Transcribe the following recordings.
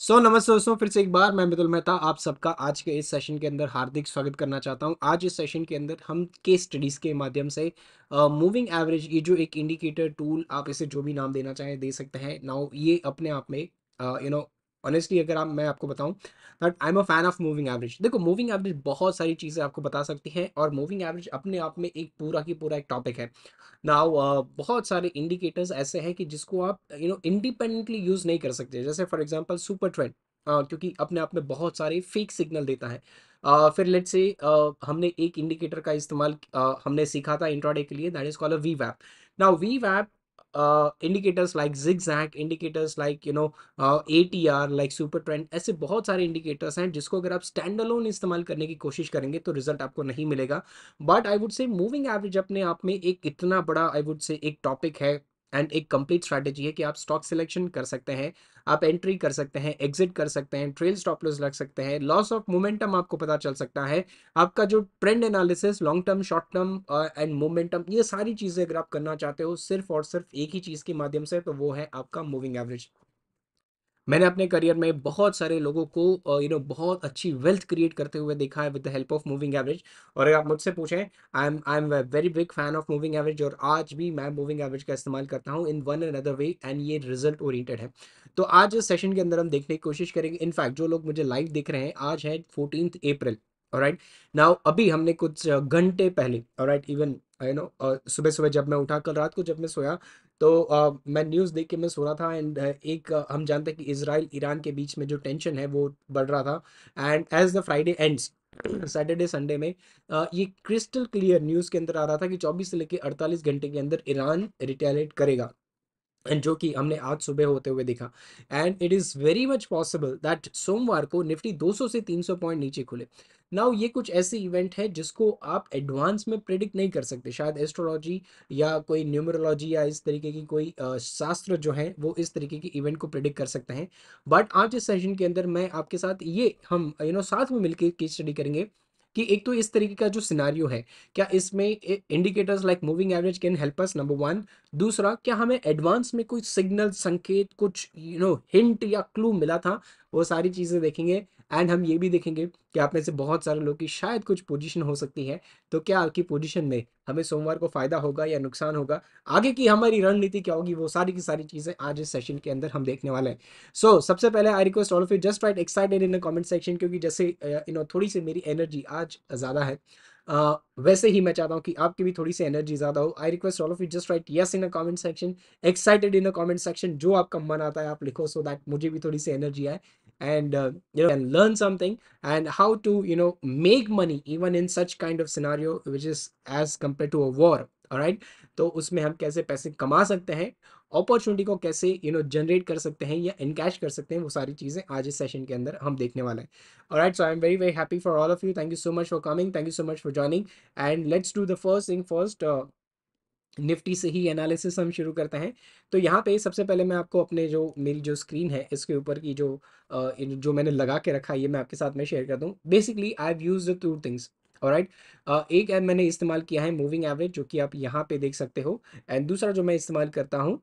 सो so, नमस्ते दोस्तों फिर से एक बार मैं मितुल मेहता आप सबका आज के इस सेशन के अंदर हार्दिक स्वागत करना चाहता हूं आज इस सेशन के अंदर हम केस स्टडीज़ के माध्यम से मूविंग uh, एवरेज ये जो एक इंडिकेटर टूल आप इसे जो भी नाम देना चाहें दे सकते हैं नाउ ये अपने आप में यू नो ऑनेस्टली अगर आप मैं आपको बताऊं that I am a fan of moving average देखो मूविंग एवरेज बहुत सारी चीज़ें आपको बता सकती हैं और मूविंग एवरेज अपने आप में एक पूरा की पूरा एक टॉपिक है नाउ uh, बहुत सारे इंडिकेटर्स ऐसे हैं कि जिसको आप यू नो इंडिपेंडेंटली यूज़ नहीं कर सकते जैसे फॉर एग्जाम्पल सुपर ट्रेंड क्योंकि अपने आप में बहुत सारे फेक सिग्नल देता है uh, फिर लेट से uh, हमने एक इंडिकेटर का इस्तेमाल uh, हमने सीखा था इंट्राडे के लिए that is call a we वैप now we वैप uh, indicators like zigzag indicators like you know uh, ATR like super trend ऐसे बहुत सारे इंडिकेटर्स हैं जिसको अगर आप स्टैंड अलोन इस्तेमाल करने की कोशिश करेंगे तो रिजल्ट आपको नहीं मिलेगा but I would say moving average अपने आप में एक इतना बड़ा आई वुड से एक टॉपिक है एंड एक कंप्लीट स्ट्रैटेजी है कि आप स्टॉक सिलेक्शन कर सकते हैं आप एंट्री कर सकते हैं एग्जिट कर सकते हैं ट्रेल स्टॉप लॉस लग सकते हैं लॉस ऑफ मोमेंटम आपको पता चल सकता है आपका जो trend analysis long term short term and momentum ये सारी चीज़ें अगर आप करना चाहते हो सिर्फ और सिर्फ एक ही चीज़ के माध्यम से तो वो है आपका मूविंग एवरेज मैंने अपने करियर में बहुत सारे लोगों को यू नो बहुत अच्छी वेल्थ क्रिएट करते हुए देखा है with the help of moving average और अगर आप मुझसे पूछें I am I am very big fan of moving average और आज भी मैं मूविंग एवरेज का इस्तेमाल करता हूँ in one and other way and ये रिजल्ट ओरिएंटेड है तो आज इस सेशन के अंदर हम देखने की कोशिश करेंगे इनफैक्ट जो लोग मुझे लाइव देख रहे हैं आज है फोर्टीन अप्रैल राइट नाउ अभी हमने कुछ घंटे पहले राइट इवन आई नो सुबह सुबह जब मैं उठा कल रात को जब मैं सोया तो uh, मैं न्यूज़ देख के मैं सो रहा था एंड uh, एक uh, हम जानते हैं कि इसराइल ईरान के बीच में जो टेंशन है वो बढ़ रहा था and as the Friday ends Saturday Sunday में ये क्रिस्टल क्लियर न्यूज़ के अंदर आ रहा था कि 24 से लेकर 48 घंटे के अंदर ईरान रिटेलेट करेगा एंड जो कि हमने आज सुबह होते हुए देखा and it is very much possible that सोमवार को निफ्टी 200 से 300 पॉइंट नीचे खुले नाउ ये कुछ ऐसे इवेंट है जिसको आप एडवांस में प्रिडिक्ट नहीं कर सकते शायद एस्ट्रोलॉजी या कोई न्यूमरोलॉजी या इस तरीके की कोई शास्त्र जो है वो इस तरीके के इवेंट को प्रिडिक्ट कर सकते हैं बट आज इस सेशन के अंदर मैं आपके साथ ये हम यू नो साथ में मिलकर की स्टडी करेंगे कि एक तो इस तरीके का जो सिनारियो है क्या इसमें indicators like moving average can help us number one दूसरा क्या हमें एडवांस में कोई सिग्नल संकेत कुछ यू नो हिंट या क्लू मिला था वो सारी चीज़ें देखेंगे एंड हम ये भी देखेंगे कि आप में से बहुत सारे लोग की शायद कुछ पोजीशन हो सकती है तो क्या आपकी पोजीशन में हमें सोमवार को फ़ायदा होगा या नुकसान होगा आगे की हमारी रणनीति क्या होगी वो सारी की सारी चीज़ें आज इस सेशन के अंदर हम देखने वाले हैं सो so, सबसे पहले I request all of you just write excited in the comment section क्योंकि जैसे यू नो थोड़ी सी मेरी एनर्जी आज ज़्यादा है Uh, वैसे ही मैं चाहता हूँ कि आपकी भी थोड़ी सी एनर्जी ज़्यादा हो I request all of you just write yes in a comment section excited in a comment section जो आपका मन आता है आप लिखो सो so दैट मुझे भी थोड़ी सी एनर्जी आए and uh, you know and learn something and how to you know make money even in such kind of scenario which is as compared to a war right तो उसमें हम कैसे पैसे कमा सकते हैं अपॉर्चुनिटी को कैसे यू नो जनरेट कर सकते हैं या इनकैश कर सकते हैं वो सारी चीज़ें आज इस सेशन के अंदर हम देखने वाले हैं और right so I am very very happy for all of you thank you so much for coming thank you so much for joining and let's do the first thing first Nifty से ही analysis हम शुरू करते हैं तो यहाँ पे सबसे पहले मैं आपको अपने जो मेरी जो स्क्रीन है इसके ऊपर की जो जो मैंने लगा के रखा है ये मैं आपके साथ में शेयर करता हूँ basically I have use the two things और राइट एक ऐप मैंने इस्तेमाल किया है मूविंग एवरेज जो कि आप यहाँ पे देख सकते हो एंड दूसरा जो मैं इस्तेमाल करता हूँ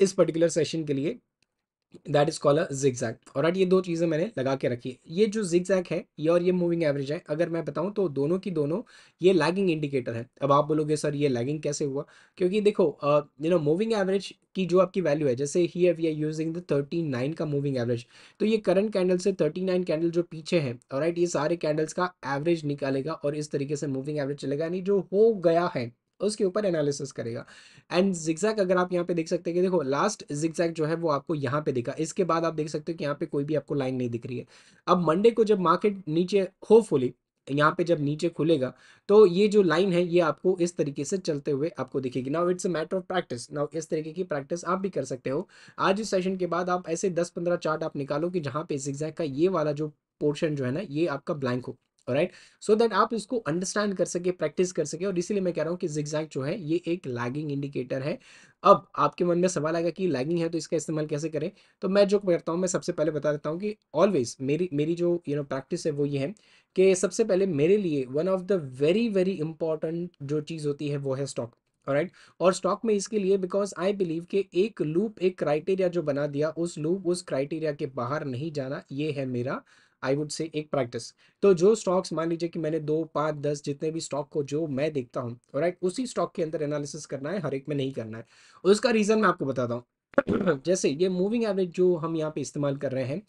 इस पर्टिकुलर सेशन के लिए that is call a zigzag और ये दो चीज़ें मैंने लगा के रखी है ये जो जिग जैक है ये और ये मूविंग एवरेज है अगर मैं बताऊँ तो दोनों की दोनों ये लैगिंग इंडिकेटर है अब आप बोलोगे सर ये लैगिंग कैसे हुआ क्योंकि देखो यू नो मूविंग एवरेज की जो आपकी वैल्यू है जैसे ही we are using the thirty nine का मूविंग एवरेज तो ये करंट कैंडल से थर्टी नाइन कैंडल जो पीछे है और ये सारे कैंडल्स का एवरेज निकालेगा और इस तरीके से मूविंग एवरेज चलेगा यानी जो हो गया है उसके ऊपर एनालिसिस करेगा एंड जिक्जैक अगर आप यहाँ पे देख सकते हैं कि देखो लास्ट जिक्जैक जो है वो आपको यहाँ पे दिखा इसके बाद आप देख सकते हो कि यहाँ पे कोई भी आपको लाइन नहीं दिख रही है अब मंडे को जब मार्केट नीचे होपफुली यहाँ पे जब नीचे खुलेगा तो ये जो लाइन है ये आपको इस तरीके से चलते हुए आपको दिखेगी now it's a matter of practice now इस तरीके की प्रैक्टिस आप भी कर सकते हो आज इस सेशन के बाद आप ऐसे 10-15 चार्ट आप निकालो कि जहाँ पे जिक्जैक का ये वाला जो पोर्शन जो है ना ये आपका ब्लैंक हो राइट सो दैट आप इसको अंडरस्टैंड कर सके प्रैक्टिस कर सके और इसीलिए मैं कह रहा हूँ कि जिग्जैग जो है ये एक लैगिंग इंडिकेटर है अब आपके मन में सवाल आएगा कि लैगिंग है तो इसका इस्तेमाल कैसे करें तो मैं जो करता हूँ मैं सबसे पहले बता देता हूँ कि ऑलवेज मेरी मेरी जो यू नो प्रैक्टिस है वो ये है कि सबसे पहले मेरे लिए one of the very very important जो चीज़ होती है वो है स्टॉक राइट right? और स्टॉक में इसके लिए बिकॉज आई बिलीव के एक लूप एक क्राइटेरिया जो बना दिया उस लूप उस क्राइटेरिया के बाहर नहीं जाना ये है मेरा आई वुड से एक प्रैक्टिस तो जो स्टॉक्स मान लीजिए कि मैंने दो पाँच दस जितने भी स्टॉक को जो मैं देखता हूँ राइट उसी स्टॉक के अंदर एनालिसिस करना है हर एक में नहीं करना है उसका रीज़न मैं आपको बताता हूँ जैसे ये मूविंग एवरेज जो हम यहाँ पे इस्तेमाल कर रहे हैं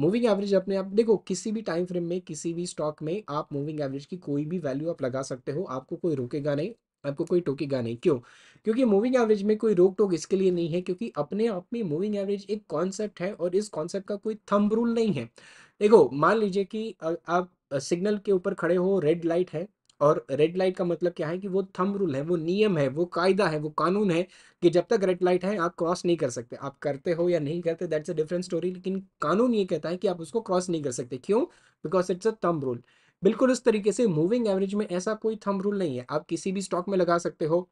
मूविंग एवरेज अपने आप देखो किसी भी टाइम फ्रेम में किसी भी स्टॉक में आप मूविंग एवरेज की कोई भी वैल्यू आप लगा सकते हो आपको कोई रोकेगा नहीं आपको कोई टोकेगा नहीं क्यों क्योंकि मूविंग एवरेज में कोई रोक टोक इसके लिए नहीं है क्योंकि अपने आप में मूविंग एवरेज एक कॉन्सेप्ट है और इस कॉन्सेप्ट का कोई थम रूल नहीं है देखो मान लीजिए कि आप सिग्नल के ऊपर खड़े हो रेड लाइट है और रेड लाइट का मतलब क्या है कि वो थम रूल है वो नियम है वो कायदा है वो कानून है कि जब तक रेड लाइट है आप क्रॉस नहीं कर सकते आप करते हो या नहीं करते दैट्स अ डिफरेंट स्टोरी लेकिन कानून ये कहता है कि आप उसको क्रॉस नहीं कर सकते क्यों because it's a thumb rule बिल्कुल उस तरीके से मूविंग एवरेज में ऐसा कोई थम रूल नहीं है आप किसी भी स्टॉक में लगा सकते हो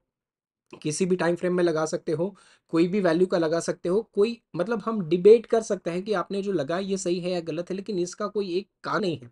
किसी भी टाइम फ्रेम में लगा सकते हो कोई भी वैल्यू का लगा सकते हो कोई मतलब हम डिबेट कर सकते हैं कि आपने जो लगाया ये सही है या गलत है लेकिन इसका कोई एक का नहीं है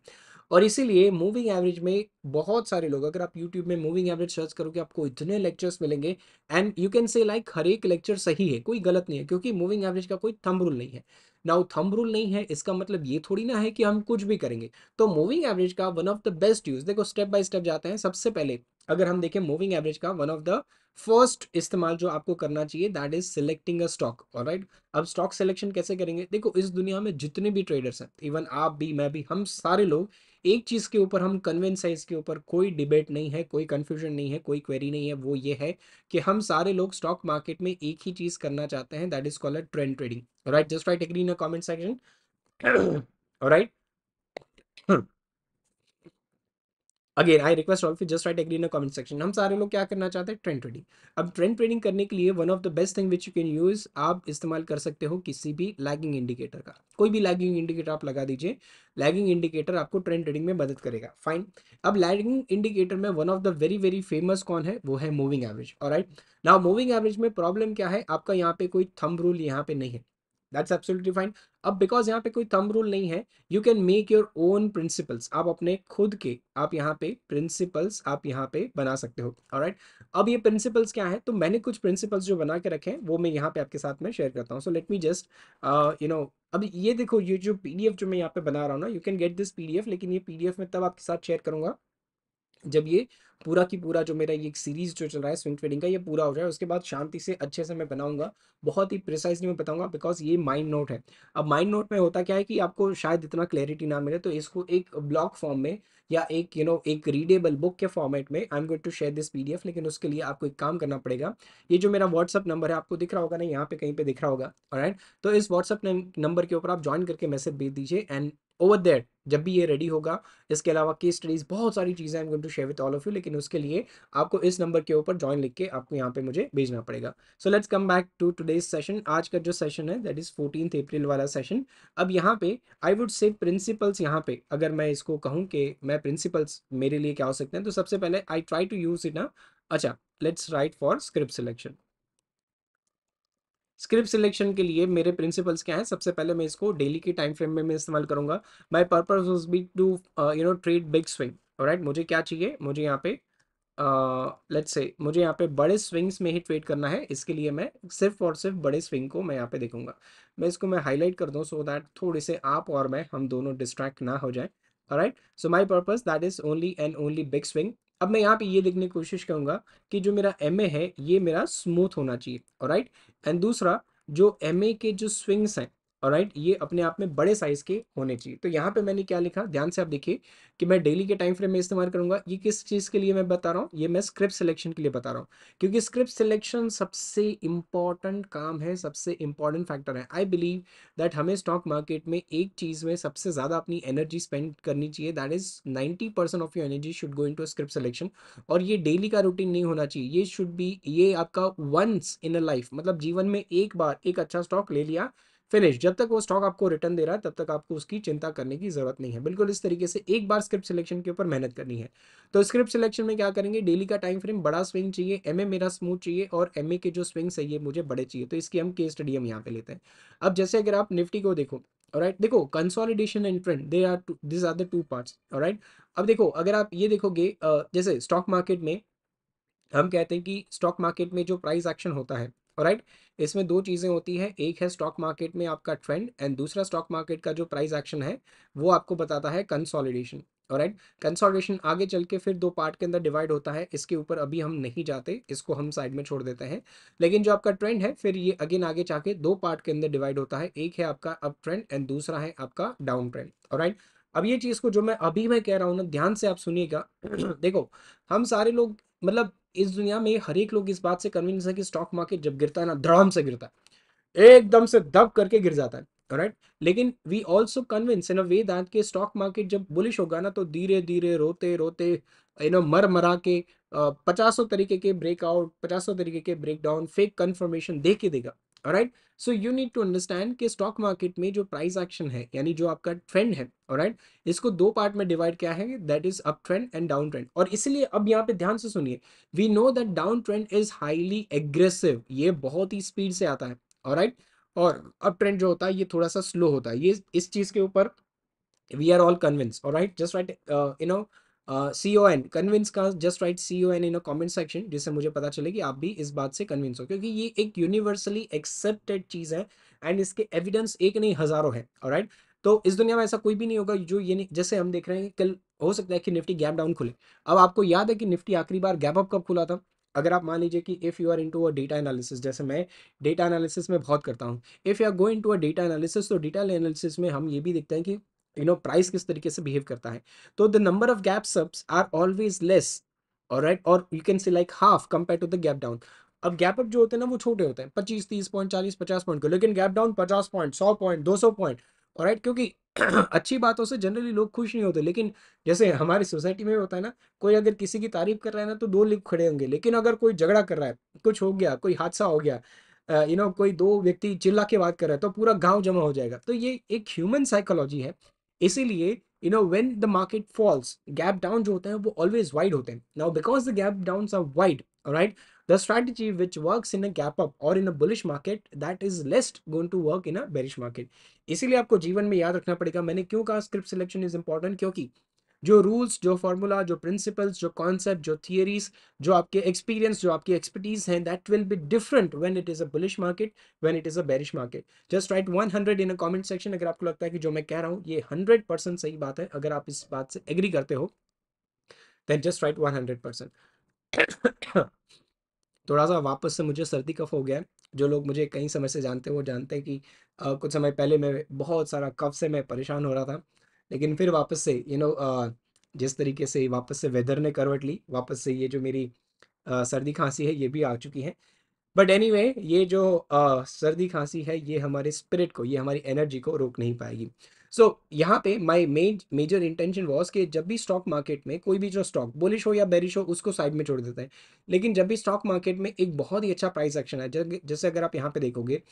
और इसीलिए मूविंग एवरेज में बहुत सारे लोग अगर आप यूट्यूब में मूविंग एवरेज सर्च करोगे आपको इतने लेक्चर्स मिलेंगे and you can say like हर एक लेक्चर सही है कोई गलत नहीं है क्योंकि मूविंग एवरेज का कोई थम रूल नहीं है नाउ थम रूल नहीं है इसका मतलब ये थोड़ी ना है कि हम कुछ भी करेंगे तो मूविंग एवरेज का one of the best use देखो स्टेप बाय स्टेप जाते हैं सबसे पहले अगर हम देखें मूविंग एवरेज का वन ऑफ द फर्स्ट इस्तेमाल जो आपको करना चाहिए that is selecting a stock right अब स्टॉक सिलेक्शन कैसे करेंगे देखो इस दुनिया में जितने भी ट्रेडर्स हैं इवन आप भी मैं भी हम सारे लोग एक चीज़ के ऊपर हम कन्वेंस है इसके ऊपर कोई डिबेट नहीं है कोई कन्फ्यूजन नहीं है कोई क्वेरी नहीं है वो ये है कि हम सारे लोग स्टॉक मार्केट में एक ही चीज़ करना चाहते हैं that is called trend trading right just write agree in comment section right again I request all फिर just write agree in comment section हम सारे लोग क्या करना चाहते हैं ट्रेंड ट्रेडिंग अब ट्रेंड ट्रेडिंग करने के लिए one of the best thing which you can use आप इस्तेमाल कर सकते हो किसी भी लैगिंग इंडिकेटर का कोई भी लैगिंग इंडिकेटर आप लगा दीजिए लैगिंग इंडिकेटर आपको ट्रेंड ट्रेडिंग में मदद करेगा फाइन अब लैगिंग इंडिकेटर में one of the very very famous कौन है वो है मूविंग एवरेज और राइट नाउ मूविंग एवरेज में प्रॉब्लम क्या है आपका यहाँ पे कोई थम रूल यहाँ पे नहीं है दैट्स एब्सोल्युटली फाइन अब बिकॉज यहाँ पे कोई थम रूल नहीं है you can make your own principles आप अपने खुद के आप यहाँ पे प्रिंसिपल्स आप यहाँ पे बना सकते हो राइट अब ये प्रिंसिपल्स क्या है तो मैंने कुछ प्रिंसिपल्स जो बना के रखे हैं वो मैं यहाँ पे आपके साथ में शेयर करता हूँ so let me just you know अब ये देखो ये जो पीडीएफ जो मैं यहाँ पे बना रहा हूँ ना you can get this P लेकिन ये पी में तब आपके साथ शेयर करूंगा जब ये पूरा की पूरा जो मेरा ये सीरीज़ जो चल रहा है स्विंग ट्रेडिंग का ये पूरा हो जाए उसके बाद शांति से अच्छे से मैं बनाऊंगा बहुत ही प्रिसाइसली मैं बताऊंगा बिकॉज ये माइंड नोट है अब माइंड नोट में होता क्या है कि आपको शायद इतना क्लैरिटी ना मिले तो इसको एक ब्लॉग फॉर्म में या एक यू you नो know, एक रीडेबल बुक के फॉर्मेट में I am going to share this P लेकिन उसके लिए आपको एक काम करना पड़ेगा ये जो मेरा व्हाट्सअप नंबर है आपको दिख रहा होगा ना यहाँ पे कहीं पे दिख रहा होगा राइट तो इस व्हाट्सअप नंबर के ऊपर आप ज्वाइन करके मैसेज भेज दीजिए एंड ओवर दैट जब भी ये रेडी होगा इसके अलावा केस स्टडीज़ बहुत सारी चीज़ें I am going to share with all of you लेकिन उसके लिए आपको इस नंबर के ऊपर ज्वाइन लिख के आपको यहाँ पे मुझे भेजना पड़ेगा so let's come back to today's session आज का जो सेशन है दैट इज़ फोर्टीन अप्रैल वाला सेशन अब यहाँ पे आई वुड से प्रिंसिपल्स यहाँ पे अगर मैं इसको कहूँ कि मैं प्रिंसिपल्स मेरे लिए क्या हो सकते हैं तो सबसे पहले I try to use it ना अच्छा let's write for script selection script selection के लिए मेरे प्रिंसिपल्स क्या हैं सबसे पहले मैं इसको डेली के टाइम फ्रेम में मैं इस्तेमाल करूँगा my purpose was be to you know trade big swing right मुझे क्या चाहिए मुझे यहाँ पे लेट्स uh, से मुझे यहाँ पे बड़े स्विंग्स में ही ट्रेड करना है इसके लिए मैं सिर्फ और सिर्फ बड़े स्विंग को मैं यहाँ पे देखूंगा मैं इसको मैं हाईलाइट कर दूँ सो दैट थोड़े से आप और मैं हम दोनों डिस्ट्रैक्ट ना हो जाए right so my purpose that is only and only big swing अब मैं यहाँ पे ये देखने की कोशिश करूँगा कि जो मेरा एम है ये मेरा स्मूथ होना चाहिए और राइट एंड दूसरा जो एम के जो स्विंग्स हैं और राइट ये अपने आप में बड़े साइज़ के होने चाहिए तो यहाँ पे मैंने क्या लिखा ध्यान से आप देखिए कि मैं डेली के टाइम फ्रेम में इस्तेमाल करूंगा ये किस चीज़ के लिए मैं बता रहा हूँ ये मैं स्क्रिप्ट सिलेक्शन के लिए बता रहा हूँ क्योंकि स्क्रिप्ट सिलेक्शन सबसे इंपॉर्टेंट काम है सबसे इम्पॉर्टेंट फैक्टर है आई बिलीव दैट हमें स्टॉक मार्केट में एक चीज़ में सबसे ज़्यादा अपनी एनर्जी स्पेंड करनी चाहिए that is ninety percent of your energy should go in to script selection और ये डेली का रूटीन नहीं होना चाहिए ये शुड बी ये आपका वंस इन अ लाइफ मतलब जीवन में एक बार एक अच्छा स्टॉक ले लिया फिनिश जब तक वो स्टॉक आपको रिटर्न दे रहा है तब तक आपको उसकी चिंता करने की जरूरत नहीं है बिल्कुल इस तरीके से एक बार स्क्रिप्ट सिलेक्शन के ऊपर मेहनत करनी है तो स्क्रिप्ट सिलेक्शन में क्या करेंगे डेली का टाइम फ्रेम बड़ा स्विंग चाहिए एम मेरा स्मूथ चाहिए और एम के जो स्विंग्स है ये मुझे बड़े चाहिए तो इसकी हम के स्टडी हम यहाँ पे लेते हैं अब जैसे अगर आप निफ्टी को देखो राइट देखो consolidation and trend they are this are the two parts right अब देखो अगर आप ये देखोगे जैसे स्टॉक मार्केट में हम कहते हैं कि स्टॉक मार्केट में जो प्राइस एक्शन होता है राइट इसमें दो चीज़ें होती है एक है स्टॉक मार्केट में आपका ट्रेंड एंड दूसरा स्टॉक मार्केट का जो प्राइस एक्शन है वो आपको बताता है कंसोलिडेशन राइट कंसोलिडेशन आगे चल के फिर दो पार्ट के अंदर डिवाइड होता है इसके ऊपर अभी हम नहीं जाते इसको हम साइड में छोड़ देते हैं लेकिन जो आपका ट्रेंड है फिर ये अगेन आगे जाके दो पार्ट के अंदर डिवाइड होता है एक है आपका अप ट्रेंड एंड दूसरा है आपका डाउन ट्रेंड राइट अब ये चीज़ को जो मैं अभी मैं कह रहा हूँ ना ध्यान से आप सुनिएगा देखो हम सारे लोग मतलब इस दुनिया में हर एक लोग इस बात से कन्विंस है कि स्टॉक मार्केट जब गिरता है ना धड़ाम से गिरता है एकदम से दब करके गिर जाता है राइट right? लेकिन we also convince in a way that के स्टॉक मार्केट जब बुलिश होगा ना तो धीरे धीरे रोते रोते यू नो मर मरा के पचासों तरीके के ब्रेकआउट पचासों तरीके के ब्रेकडाउन फेक कन्फर्मेशन दे के देगा right so you need to understand कि स्टॉक मार्केट में जो प्राइस एक्शन है यानी जो आपका ट्रेंड है राइट right? इसको दो पार्ट में डिवाइड किया है that is up trend and down trend और इसलिए अब यहाँ पे ध्यान से सुनिए we know that down trend is highly aggressive ये बहुत ही स्पीड से आता है राइट और अप ट्रेंड जो होता है ये थोड़ा सा स्लो होता है ये इस चीज़ के ऊपर we are all convince right just write you know C O N convince का just write C O N in a comment section जिससे मुझे पता चले कि आप भी इस बात से कन्विंस हो क्योंकि ये एक यूनिवर्सली एक्सेप्टेड चीज़ है एंड इसके एविडेंस एक नहीं हज़ारों है राइट तो इस दुनिया में ऐसा कोई भी नहीं होगा जो ये नहीं जैसे हम देख रहे हैं कल हो सकता है कि निफ्टी गैप डाउन खुले अब आपको याद है कि निफ्टी आखिरी बार गैप अप कब खुला था अगर आप मान लीजिए कि if you are into a data analysis जैसे मैं डेटा एनालिसिस में बहुत करता हूँ if you are go into a data analysis तो डेटा एनालिसिस में हम ये भी देखते हैं कि यू नो प्राइस किस तरीके से बिहेव करता है तो the number of gap ups are always less और राइट और you can see like half compare to the gap down अब गैप अप जो होते हैं ना वो छोटे होते हैं पच्चीस तीस पॉइंट चालीस पचास पॉइंट को लेकिन गैप डाउन पचास पॉइंट सौ पॉइंट दो सौ पॉइंट और राइट क्योंकि अच्छी बातों से जनरली लोग खुश नहीं होते लेकिन जैसे हमारी सोसाइटी में होता है ना कोई अगर किसी की तारीफ कर रहा है ना तो दो लिख खड़े होंगे लेकिन अगर कोई झगड़ा कर रहा है कुछ हो गया कोई हादसा हो गया यू नो कोई दो व्यक्ति चिल्ला के बात कर रहा है तो पूरा गांव जमा हो जाएगा तो ये एक ह्यूमन साइकोलॉजी है इसीलिए you know when the market falls gap down जो होते हैं वो ऑलवेज वाइड होते हैं now because the gap down are wide right the strategy which work in a gap up और in a bullish market that is least going to work in a bearish market इसीलिए आपको जीवन में याद रखना पड़ेगा मैंने क्यों कहा स्क्रिप्ट सिलेक्शन इज इंपॉर्टेंट क्योंकि जो रूल्स जो फार्मूला जो प्रिंसिपल्स जो कॉन्सेप्ट जो थियरीज जो आपके एक्सपीरियंस जो आपकी एक्सपर्टीज हैं that will be different when it is a bullish market when it is a bearish market just write 100 in a comment section अगर आपको लगता है कि जो मैं कह रहा हूँ ये 100% सही बात है अगर आप इस बात से एग्री करते हो देन जस्ट राइट वन 100% थोड़ा सा वापस से मुझे सर्दी कफ हो गया जो लोग मुझे कई समय से जानते हैं वो जानते हैं कि आ, कुछ समय पहले मैं बहुत सारा कफ से मैं परेशान हो रहा था लेकिन फिर वापस से यू you नो know, जिस तरीके से वापस से वेदर ने करवट ली वापस से ये जो मेरी सर्दी खांसी है ये भी आ चुकी है बट एनी anyway, ये जो आ, सर्दी खांसी है ये हमारे स्पिरिट को ये हमारी एनर्जी को रोक नहीं पाएगी सो so, यहाँ पे my main major intention was कि जब भी स्टॉक मार्केट में कोई भी जो स्टॉक बुलिश हो या बेरिश हो उसको साइड में छोड़ देते हैं लेकिन जब भी स्टॉक मार्केट में एक बहुत ही अच्छा प्राइस एक्शन है जैसे अगर आप यहाँ पे देखोगे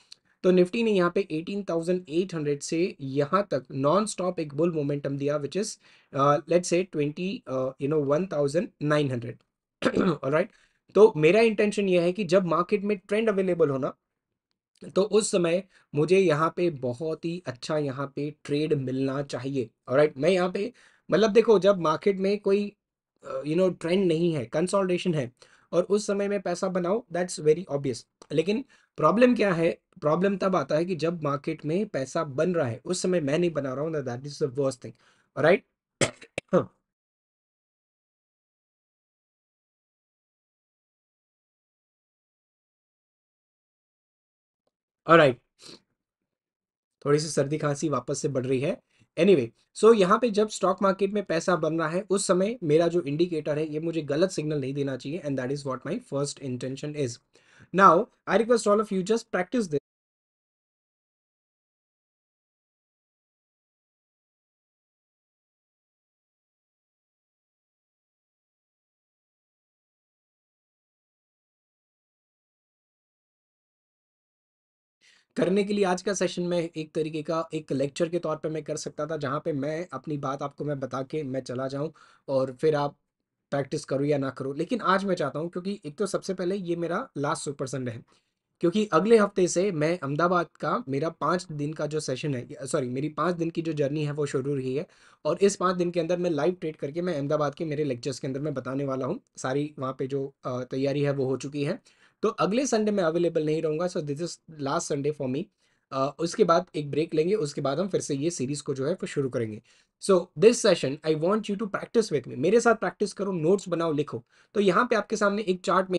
तो निफ्टी ने यहाँ पे 18,800 से यहाँ तक नॉन स्टॉप एक बुल मोमेंटम दिया which is let's say twenty you know 1,900 right तो मेरा इंटेंशन यह है कि जब मार्केट में ट्रेंड अवेलेबल होना तो उस समय मुझे यहाँ पे बहुत ही अच्छा यहाँ पे ट्रेड मिलना चाहिए और राइट मैं यहाँ पे मतलब देखो जब मार्केट में कोई यू नो ट्रेंड नहीं है कंसोलिडेशन है और उस समय में पैसा बनाओ दैट्स वेरी ऑब्वियस लेकिन प्रॉब्लम क्या है प्रॉब्लम तब आता है कि जब मार्केट में पैसा बन रहा है उस समय मैं नहीं बना रहा हूँ that is the worst thing right और राइट थोड़ी सी सर्दी खांसी वापस से बढ़ रही है एनीवे anyway, सो so यहाँ पे जब स्टॉक मार्केट में पैसा बन रहा है उस समय मेरा जो इंडिकेटर है ये मुझे गलत सिग्नल नहीं देना चाहिए and that is what my first intention is now I request all of you just practice this करने के लिए आज का सेशन मैं एक तरीके का एक लेक्चर के तौर पे मैं कर सकता था जहाँ पे मैं अपनी बात आपको मैं बता के मैं चला जाऊँ और फिर आप प्रैक्टिस करो या ना करो लेकिन आज मैं चाहता हूँ क्योंकि एक तो सबसे पहले ये मेरा लास्ट सुपर संडे है क्योंकि अगले हफ्ते से मैं अहमदाबाद का मेरा पाँच दिन का जो सेशन है सॉरी मेरी पाँच दिन की जो जर्नी है वो शुरू हुई है और इस पाँच दिन के अंदर मैं लाइव ट्रेड करके मैं अहमदाबाद के मेरे लेक्चर्स के अंदर मैं बताने वाला हूँ सारी वहाँ पे जो तैयारी है वो हो चुकी है तो अगले संडे मैं अवेलेबल नहीं रहूँगा so this is last Sunday for me उसके बाद एक ब्रेक लेंगे उसके बाद हम फिर से ये सीरीज को जो है फिर शुरू करेंगे so this session I want you to practice with me मेरे साथ प्रैक्टिस करो नोट्स बनाओ लिखो तो यहाँ पे आपके सामने एक चार्ट में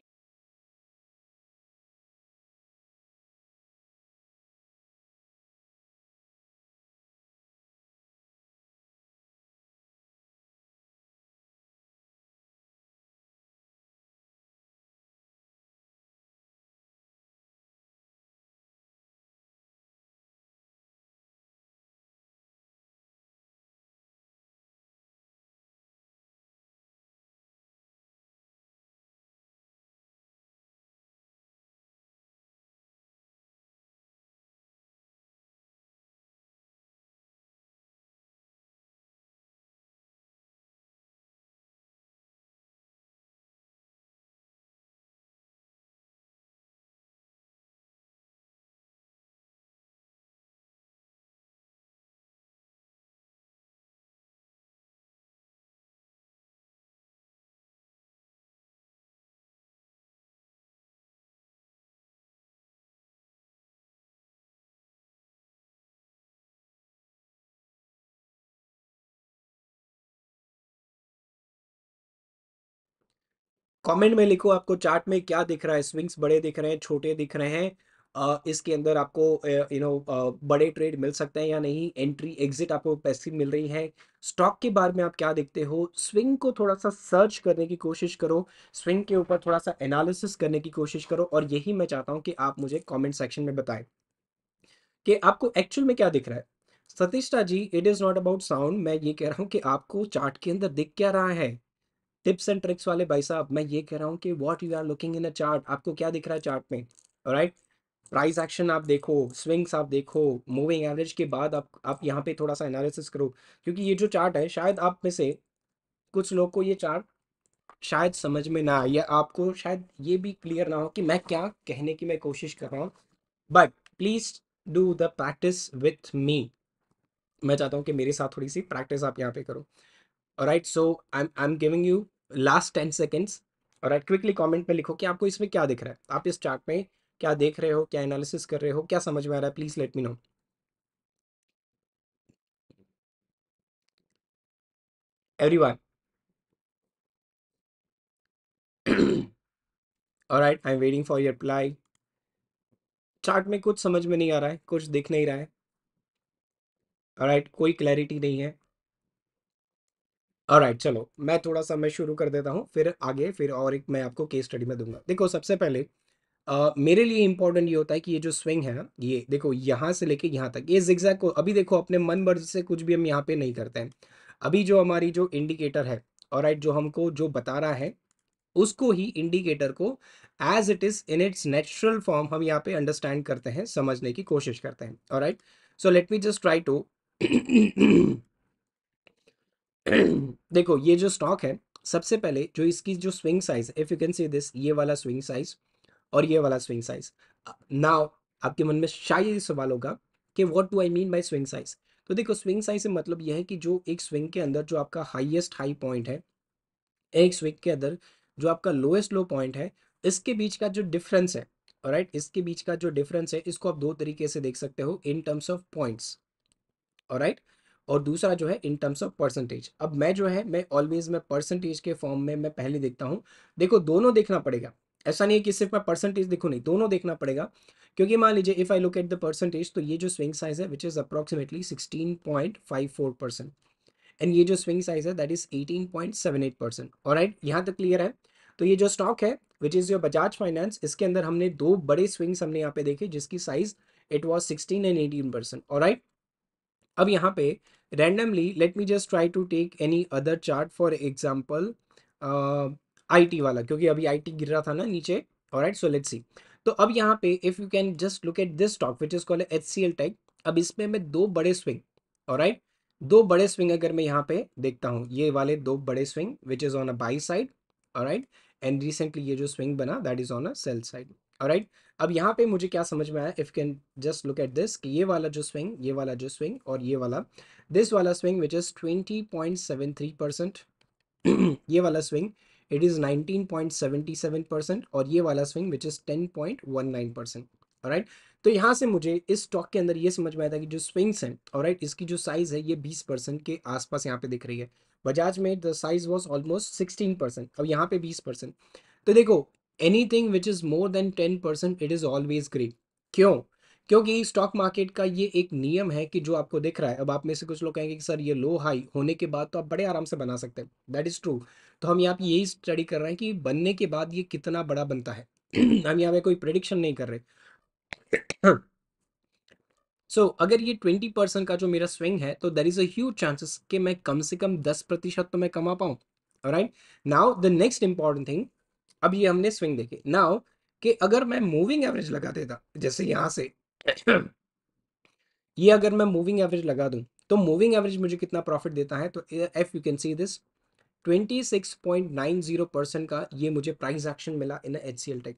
कमेंट में लिखो आपको चार्ट में क्या दिख रहा है स्विंग्स बड़े दिख रहे हैं छोटे दिख रहे हैं इसके अंदर आपको यू नो बड़े ट्रेड मिल सकते हैं या नहीं एंट्री एग्जिट आपको पैसे मिल रही है स्टॉक के बारे में आप क्या देखते हो स्विंग को थोड़ा सा सर्च करने की कोशिश करो स्विंग के ऊपर थोड़ा सा एनालिसिस करने की कोशिश करो और यही मैं चाहता हूँ कि आप मुझे कमेंट सेक्शन में बताएं कि आपको एक्चुअल में क्या दिख रहा है सतीष्टा ji it is not about sound मैं ये कह रहा हूँ कि आपको चार्ट के अंदर दिख क्या रहा है टिप्स एंड ट्रिक्स वाले भाई साहब मैं ये कह रहा हूँ कि what you are looking in a chart आपको क्या दिख रहा है चार्ट में राइट प्राइस एक्शन आप देखो स्विंग्स आप देखो मूविंग एवरेज के बाद आप आप यहाँ पे थोड़ा सा एनालिसिस करो क्योंकि ये जो चार्ट है शायद आप में से कुछ लोग को ये चार्ट शायद समझ में ना आए या आपको शायद ये भी क्लियर ना हो कि मैं क्या कहने की मैं कोशिश कर रहा हूँ but please do the practice with me मैं चाहता हूँ कि मेरे साथ थोड़ी सी प्रैक्टिस आप यहाँ पे करो right so I am I am giving you last ten seconds और राइट क्विकली कॉमेंट में लिखो कि आपको इसमें क्या दिख रहा है आप इस चार्ट में क्या देख रहे हो क्या एनालिसिस कर रहे हो क्या समझ में आ रहा है please let me know everyone और I I am waiting for your reply chart में कुछ समझ में नहीं आ रहा है कुछ दिख नहीं रहा है और right, कोई क्लैरिटी नहीं है और राइट चलो मैं थोड़ा सा मैं शुरू कर देता हूँ फिर आगे फिर और एक मैं आपको केस स्टडी में दूंगा देखो सबसे पहले आ, मेरे लिए इंपॉर्टेंट ये होता है कि ये जो स्विंग है ना ये देखो यहाँ से लेके यहाँ तक ये जिक्जैक को अभी देखो अपने मन मर्ज से कुछ भी हम यहाँ पे नहीं करते हैं अभी जो हमारी जो इंडिकेटर है और राइट जो हमको जो बता रहा है उसको ही इंडिकेटर को as it is in its natural form हम यहाँ पे अंडरस्टैंड करते हैं समझने की कोशिश करते हैं और right so let me just try to देखो ये जो स्टॉक है सबसे पहले जो इसकी जो swing size if you can see this ये वाला स्विंग साइज और ये वाला स्विंग साइज नाउ आपके मन में शायद सवाल होगा कि what do I mean by swing size तो देखो स्विंग साइज से मतलब यह है कि जो एक स्विंग के अंदर जो आपका हाईएस्ट हाई पॉइंट है एक स्विंग के अंदर जो आपका लोएस्ट लो पॉइंट है इसके बीच का जो डिफरेंस है राइट right? इसके बीच का जो डिफरेंस है इसको आप दो तरीके से देख सकते हो in terms of points right right? और दूसरा जो है इन टर्म्स ऑफ परसेंटेज अब मैं जो है मैं ऑलवेज मैं परसेंटेज के फॉर्म में मैं पहले देखता हूँ देखो दोनों देखना पड़ेगा ऐसा नहीं है कि सिर्फ मैं परसेंटेज देखूँ नहीं दोनों देखना पड़ेगा क्योंकि मान लीजिए if I look at the percentage तो ये जो स्विंग साइज है which is approximately sixteen point five four percent and ये जो स्विंग साइज है that is eighteen point seven eight percent और राइट यहाँ तक क्लियर है तो ये जो स्टॉक है which is your Bajaj Finance इसके अंदर हमने दो बड़े स्विंग्स हमने यहाँ पे देखे जिसकी size it was sixteen and eighteen percent और राइट अब यहाँ पे randomly let me just try to take any other chart for example T वाला क्योंकि अभी टी गिर रहा था ना नीचे और सो लेट सी तो अब यहाँ पे if you can just look at this stock which is called H C L type अब इसमें मैं दो बड़े स्विंग और राइट दो बड़े स्विंग अगर मैं यहाँ पे देखता हूँ ये वाले दो बड़े swing which is on a buy side और राइट एंड रिसेंटली ये जो स्विंग बना that is on a sell side right अब यहाँ पे मुझे क्या समझ में आया if can just look at this कि ये वाला जो स्विंग ये वाला जो स्विंग और ये वाला दिस वाला swing which is twenty point seven three percent ये वाला swing it is nineteen point seventy seven percent और ये वाला swing which is ten point one nine percent right तो यहाँ से मुझे इस स्टॉक के अंदर ये समझ में आया था कि जो स्विंग्स हैं और राइट इसकी जो साइज़ है ये बीस परसेंट के आसपास यहाँ पे दिख रही है बजाज में the size was almost sixteen percent अब यहाँ पे बीस परसेंट तो देखो anything which is more than ten percent it is always green क्यों क्योंकि स्टॉक मार्केट का ये एक नियम है कि जो आपको दिख रहा है अब आप में से कुछ लोग कहेंगे कि सर ये लो हाई होने के बाद तो आप बड़े आराम से बना सकते हैं दैट इज़ ट्रू तो हम यहाँ पे यही स्टडी कर रहे हैं कि बनने के बाद ये कितना बड़ा बनता है हम यहाँ पे कोई प्रडिक्शन नहीं कर रहे सो so, अगर ये ट्वेंटी परसेंट का जो मेरा स्विंग है तो देर इज़ अज चांसेस कि मैं कम से कम दस प्रतिशत तो मैं कमा पाऊँ right now the next important thing अब ये हमने स्विंग देखी नाउ कि अगर मैं मूविंग एवरेज लगा देता जैसे यहां से ये अगर मैं मूविंग एवरेज लगा दूँ तो मूविंग एवरेज मुझे कितना प्रॉफिट देता है तो if you can see this 26.90 percent का ये मुझे प्राइस एक्शन मिला in H C L tech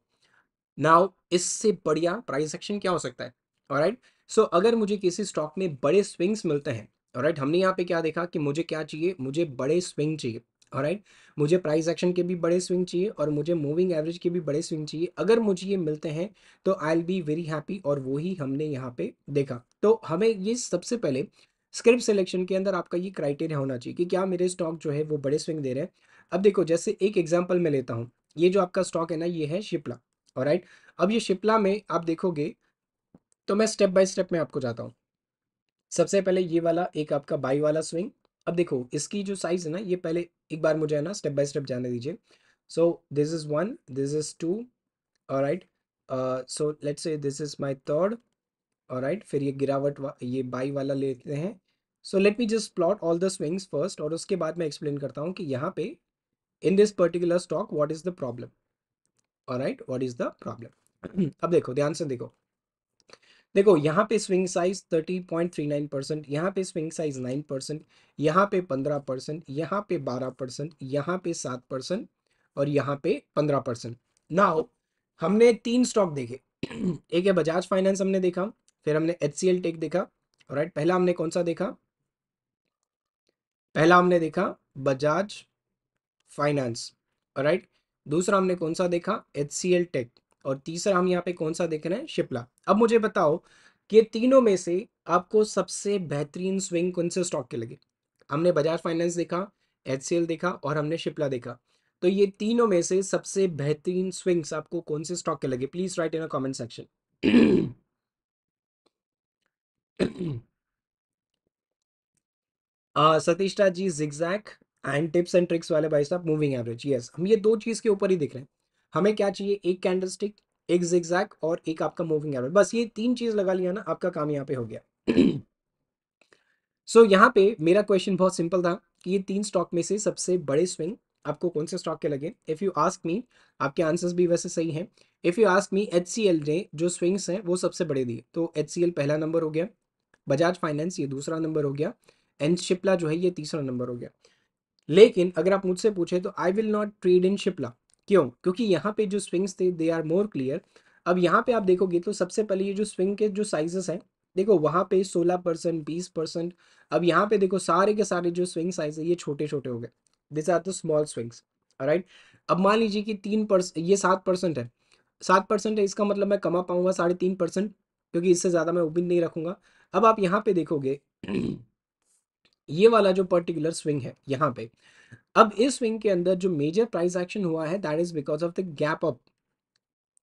now इससे बढ़िया प्राइस एक्शन क्या हो सकता है और राइट सो अगर मुझे किसी स्टॉक में बड़े स्विंग्स मिलते हैं राइट right? हमने यहाँ पे क्या देखा कि मुझे क्या चाहिए मुझे बड़े स्विंग चाहिए और राइट मुझे प्राइस एक्शन के भी बड़े स्विंग चाहिए और मुझे मूविंग एवरेज के भी बड़े स्विंग चाहिए अगर मुझे ये मिलते हैं तो I'll be very happy और वो ही हमने यहाँ पे देखा तो हमें ये सबसे पहले स्क्रिप्ट सिलेक्शन के अंदर आपका ये क्राइटेरिया होना चाहिए कि क्या मेरे स्टॉक जो है वो बड़े स्विंग दे रहे हैं अब देखो जैसे एक एग्जाम्पल मैं लेता हूँ ये जो आपका स्टॉक है ना ये है शिपला और राइट अब ये शिपला में आप देखोगे तो मैं स्टेप बाय स्टेप में आपको जाता हूँ सबसे पहले ये वाला एक आपका बाई वाला स्विंग अब देखो इसकी जो साइज है ना ये पहले एक बार मुझे है ना स्टेप बाय स्टेप जाने दीजिए so this is one this is two और right so let's let's this is is third और फिर ये गिरावट वा, ये बाई वाला लेते हैं so let me just plot all the swings first और उसके बाद मैं एक्सप्लेन करता हूँ कि यहाँ पे in this particular stock what is the problem और right what is the problem अब देखो ध्यान से देखो देखो यहाँ पे स्विंग साइज 30.39 परसेंट यहाँ पे स्विंग साइज 9 परसेंट यहाँ पे 15 परसेंट यहाँ पे 12 परसेंट यहाँ पे 7 परसेंट और यहाँ पे 15 परसेंट नाउ हमने तीन स्टॉक देखे एक है बजाज फाइनेंस हमने देखा फिर हमने एच सी टेक देखा राइट पहला हमने कौन सा देखा पहला हमने देखा बजाज फाइनेंस राइट दूसरा हमने कौन सा देखा एच सी टेक और तीसरा हम यहाँ पे कौन सा देख रहे हैं शिपला अब मुझे बताओ कि तीनों में से आपको सबसे बेहतरीन स्विंग कौन से स्टॉक के लगे हमने बजाज फाइनेंस देखा एच देखा और हमने शिपला देखा तो ये तीनों में से सबसे बेहतरीन स्विंग्स आपको कौन से स्टॉक के लगे please write in comment section Satish ji zigzag and tips and tricks वाले भाई साहब मूविंग एवरेज यस हम ये दो चीज के ऊपर ही दिख रहे हैं हमें क्या चाहिए एक कैंडल स्टिक एक जिगजैक और एक आपका मूविंग एवरेज बस ये तीन चीज़ लगा लिया ना आपका काम यहाँ पे हो गया सो so, यहाँ पे मेरा क्वेश्चन बहुत सिंपल था कि ये तीन स्टॉक में से सबसे बड़े स्विंग आपको कौन से स्टॉक के लगे इफ़ यू आस्क मी आपके आंसर्स भी वैसे सही हैं if you ask me H ने जो स्विंग्स हैं वो सबसे बड़े दिए तो एच पहला नंबर हो गया बजाज फाइनेंस ये दूसरा नंबर हो गया एंड शिपला जो है ये तीसरा नंबर हो गया लेकिन अगर आप मुझसे पूछे तो I will not trade in Cipla क्यों क्योंकि यहाँ पे जो स्विंग्स थे दे आर मोर क्लियर अब यहाँ पे आप देखोगे तो सबसे पहले ये जो स्विंग के जो साइजेस हैं देखो वहाँ पे 16 परसेंट बीस परसेंट अब यहाँ पे देखो सारे के सारे जो स्विंग साइज है ये छोटे छोटे हो गए this are the small swings right अब मान लीजिए कि तीन ये सात है सात है इसका मतलब मैं कमा पाऊंगा साढ़े क्योंकि इससे ज़्यादा मैं उम्मीद नहीं रखूंगा अब आप यहाँ पे देखोगे ये वाला जो पर्टिकुलर स्विंग है यहाँ पे अब इस स्विंग के अंदर जो मेजर प्राइस एक्शन हुआ है that is because of the gap up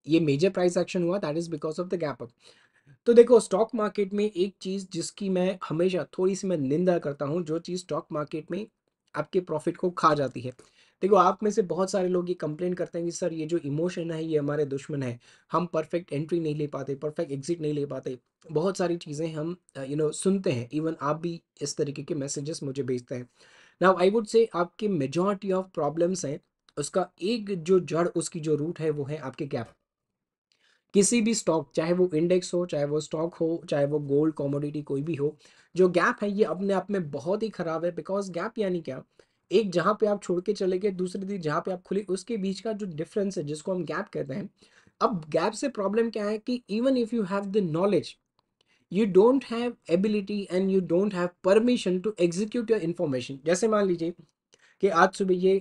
ये मेजर प्राइस एक्शन हुआ that is because of the gap up तो देखो स्टॉक मार्केट में एक चीज़ जिसकी मैं हमेशा थोड़ी सी मैं निंदा करता हूँ जो चीज़ स्टॉक मार्केट में आपके प्रॉफिट को खा जाती है देखो आप में से बहुत सारे लोग ये कंप्लेन करते हैं कि सर ये जो इमोशन है ये हमारे दुश्मन है हम परफेक्ट एंट्री नहीं ले पाते परफेक्ट एग्जिट नहीं ले पाते बहुत सारी चीज़ें हम यू you नो know, सुनते हैं इवन आप भी इस तरीके के मैसेजेस मुझे भेजते हैं नाउ आई वुड से आपके मेजॉरिटी ऑफ प्रॉब्लम्स हैं उसका एक जो जड़ उसकी जो रूट है वो है आपके कैप किसी भी स्टॉक चाहे वो इंडेक्स हो चाहे वो स्टॉक हो चाहे वो गोल्ड कॉमोडिटी कोई भी हो जो गैप है ये अपने आप में बहुत ही खराब है बिकॉज गैप यानी क्या एक जहाँ पे आप छोड़ के चले गए दूसरे दिन जहाँ पे आप खुले उसके बीच का जो डिफरेंस है जिसको हम गैप कहते हैं अब गैप से प्रॉब्लम क्या है कि even if you have the knowledge you don't have ability and you don't have permission to execute your information जैसे मान लीजिए कि आज सुबह ये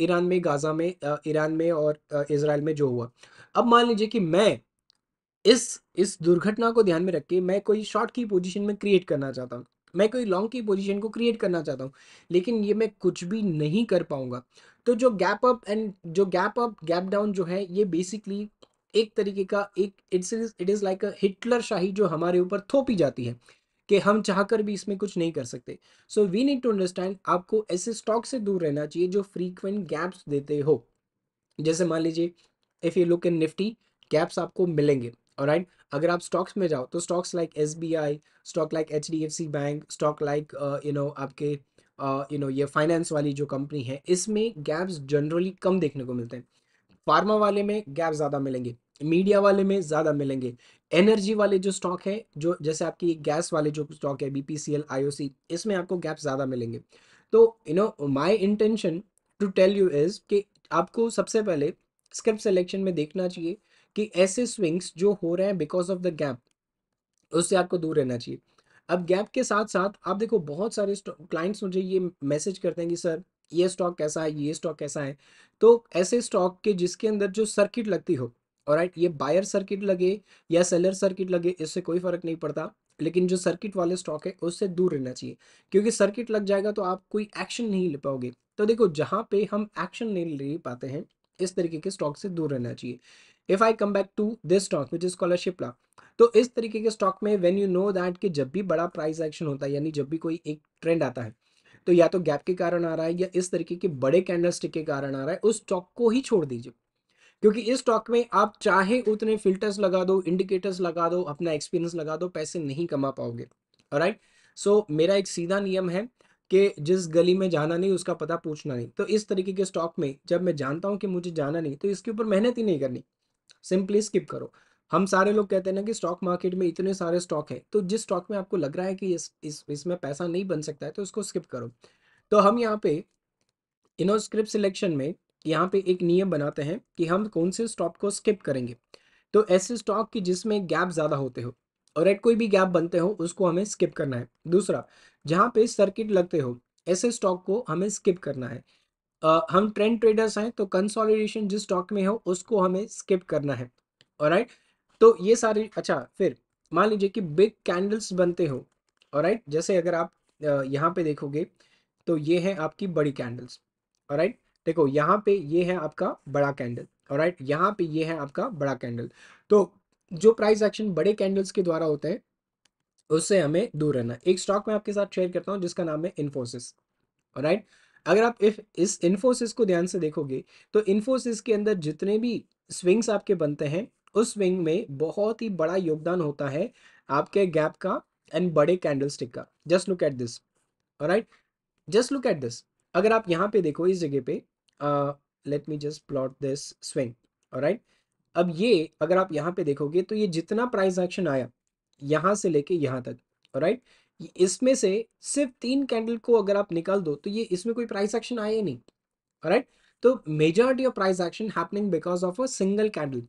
ईरान में गाज़ा में ईरान में और इसराइल में जो हुआ अब मान लीजिए कि मैं इस इस दुर्घटना को ध्यान में रख के मैं कोई शॉर्ट की पोजीशन में क्रिएट करना चाहता हूँ मैं कोई लॉन्ग की पोजीशन को क्रिएट करना चाहता हूँ लेकिन ये मैं कुछ भी नहीं कर पाऊँगा तो जो गैप अप एंड जो गैप अप गैप डाउन जो है ये बेसिकली एक तरीके का एक it's it is like a Hitler शाही जो हमारे ऊपर थोपी जाती है कि हम चाहकर भी इसमें कुछ नहीं कर सकते so we need to understand आपको ऐसे स्टॉक से दूर रहना चाहिए जो फ्रीक्वेंट गैप्स देते हो जैसे मान लीजिए if you look in Nifty gaps आपको मिलेंगे और राइट अगर आप स्टॉक्स में जाओ तो stocks like S stock like H bank stock like you know आपके you uh, know you know, ये फाइनेंस वाली जो कंपनी है इसमें गैप्स जनरली कम देखने को मिलते हैं फार्मा वाले में गैप ज़्यादा मिलेंगे मीडिया वाले में ज़्यादा मिलेंगे एनर्जी वाले जो स्टॉक है जो जैसे आपकी गैस वाले जो स्टॉक है B P C L I O C इसमें आपको गैप ज़्यादा मिलेंगे तो you know my intention to tell you is कि आपको सबसे पहले स्क्रिप्ट सिलेक्शन में देखना चाहिए कि ऐसे स्विंग्स जो हो रहे हैं बिकॉज ऑफ द गैप उससे आपको दूर रहना चाहिए अब गैप के साथ साथ आप देखो बहुत सारे क्लाइंट्स मुझे ये मैसेज करते हैं कि सर ये स्टॉक कैसा है ये स्टॉक कैसा है तो ऐसे स्टॉक के जिसके अंदर जो सर्किट लगती हो और राइट ये बायर सर्किट लगे या सेलर सर्किट लगे इससे कोई फर्क नहीं पड़ता लेकिन जो सर्किट वाले स्टॉक है उससे दूर रहना चाहिए क्योंकि सर्किट लग जाएगा तो आप कोई एक्शन नहीं ले पाओगे तो देखो जहाँ पे हम एक्शन नहीं ले पाते हैं इस तरीके के स्टॉक से दूर रहना चाहिए if I come back to this stock which is scholarship ला तो इस तरीके के स्टॉक में वेन यू नो दैट कि जब भी बड़ा प्राइस एक्शन होता है यानी जब भी कोई एक ट्रेंड आता है तो या तो गैप के कारण आ रहा है या इस तरीके के बड़े स्टिक के कारण आ रहा है उस स्टॉक को ही छोड़ दीजिए क्योंकि इस स्टॉक में आप चाहे उतने फिल्टर्स लगा दो इंडिकेटर्स लगा दो अपना एक्सपीरियंस लगा दो पैसे नहीं कमा पाओगे राइट सो so, मेरा एक सीधा नियम है कि जिस गली में जाना नहीं उसका पता पूछना नहीं तो इस तरीके के स्टॉक में जब मैं जानता हूं कि मुझे जाना नहीं तो इसके ऊपर मेहनत ही नहीं करनी सिंपली स्किप करो हम सारे लोग कहते हैं ना कि स्टॉक मार्केट में इतने सारे स्टॉक है तो जिस स्टॉक में आपको लग रहा है कि इस इस इसमें पैसा नहीं बन सकता है तो उसको स्किप करो तो हम यहाँ पे इनो स्क्रिप्ट सिलेक्शन में यहाँ पे एक नियम बनाते हैं कि हम कौन से स्टॉक को स्किप करेंगे तो ऐसे स्टॉक की जिसमें गैप ज़्यादा होते हो और एट कोई भी गैप बनते हो उसको हमें स्किप करना है दूसरा जहाँ पे सर्किट लगते हो ऐसे स्टॉक को हमें स्किप करना है आ, हम ट्रेंड ट्रेडर्स हैं तो कंसोलिडेशन जिस स्टॉक में हो उसको हमें स्किप करना है और राइट तो ये सारे अच्छा फिर मान लीजिए कि बिग कैंडल्स बनते हो और राइट जैसे अगर आप यहाँ पे देखोगे तो ये है आपकी बड़ी कैंडल्स और राइट देखो यहाँ पे ये है आपका बड़ा कैंडल और राइट यहाँ पे ये है आपका बड़ा कैंडल तो जो प्राइस एक्शन बड़े कैंडल्स के द्वारा होते हैं उससे हमें दूर रहना एक स्टॉक मैं आपके साथ शेयर करता हूँ जिसका नाम है इन्फोसिस और राइट अगर आप इफ इस इन्फोसिस को ध्यान से देखोगे तो इन्फोसिस के अंदर जितने भी स्विंग्स आपके बनते हैं उस स्विंग में बहुत ही बड़ा योगदान होता है आपके गैप का एंड बड़े कैंडलस्टिक का just look at this right just look at this अगर आप यहाँ पे देखो इस जगह पे let me just plot this swing right अब ये अगर आप यहाँ पे देखोगे तो ये जितना प्राइस एक्शन आया यहाँ से लेके यहाँ तक राइट इसमें से सिर्फ तीन कैंडल को अगर आप निकाल दो तो ये इसमें कोई प्राइस एक्शन आया ही नहीं राइट तो majority of price action happening because of a single candle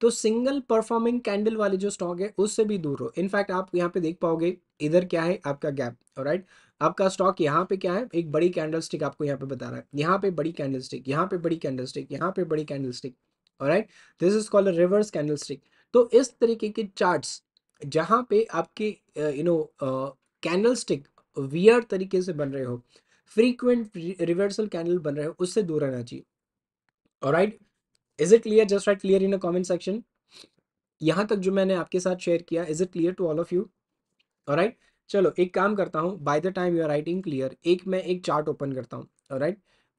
तो सिंगल परफॉर्मिंग कैंडल वाले जो स्टॉक है उससे भी दूर हो इनफैक्ट आप यहाँ पे देख पाओगे इधर क्या है आपका गैप राइट आपका स्टॉक यहाँ पे क्या है एक बड़ी कैंडल स्टिक आपको यहाँ पे बता रहा है यहाँ पे बड़ी कैंडल स्टिक यहाँ पे बड़ी कैंडल स्टिक यहाँ पे बड़ी candle stick right this is called reverse candle stick तो इस तरीके के चार्ट जहां पे आपके you know candle stick weird तरीके से बन रहे हो फ्रीक्वेंट रिवर्सल कैंडल बन रहे हो उससे दूर रहना चाहिए right right? Is it clear just write clear in a comment section यहाँ तक जो मैंने आपके साथ शेयर किया is it clear to all of you right चलो एक काम करता हूँ by the time you are writing clear एक मैं एक चार्ट ओपन करता हूँ राइट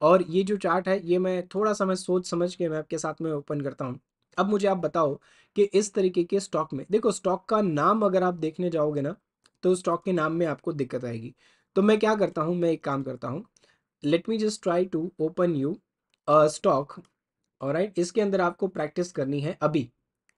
और ये जो चार्ट है ये मैं थोड़ा सा मैं सोच समझ के मैं आपके साथ में ओपन करता हूँ अब मुझे आप बताओ कि इस तरीके के स्टॉक में देखो स्टॉक का नाम अगर आप देखने जाओगे ना तो स्टॉक के नाम में आपको दिक्कत आएगी तो मैं क्या करता हूँ मैं एक काम करता हूँ let me just try to open you stock और इसके अंदर आपको प्रैक्टिस करनी है अभी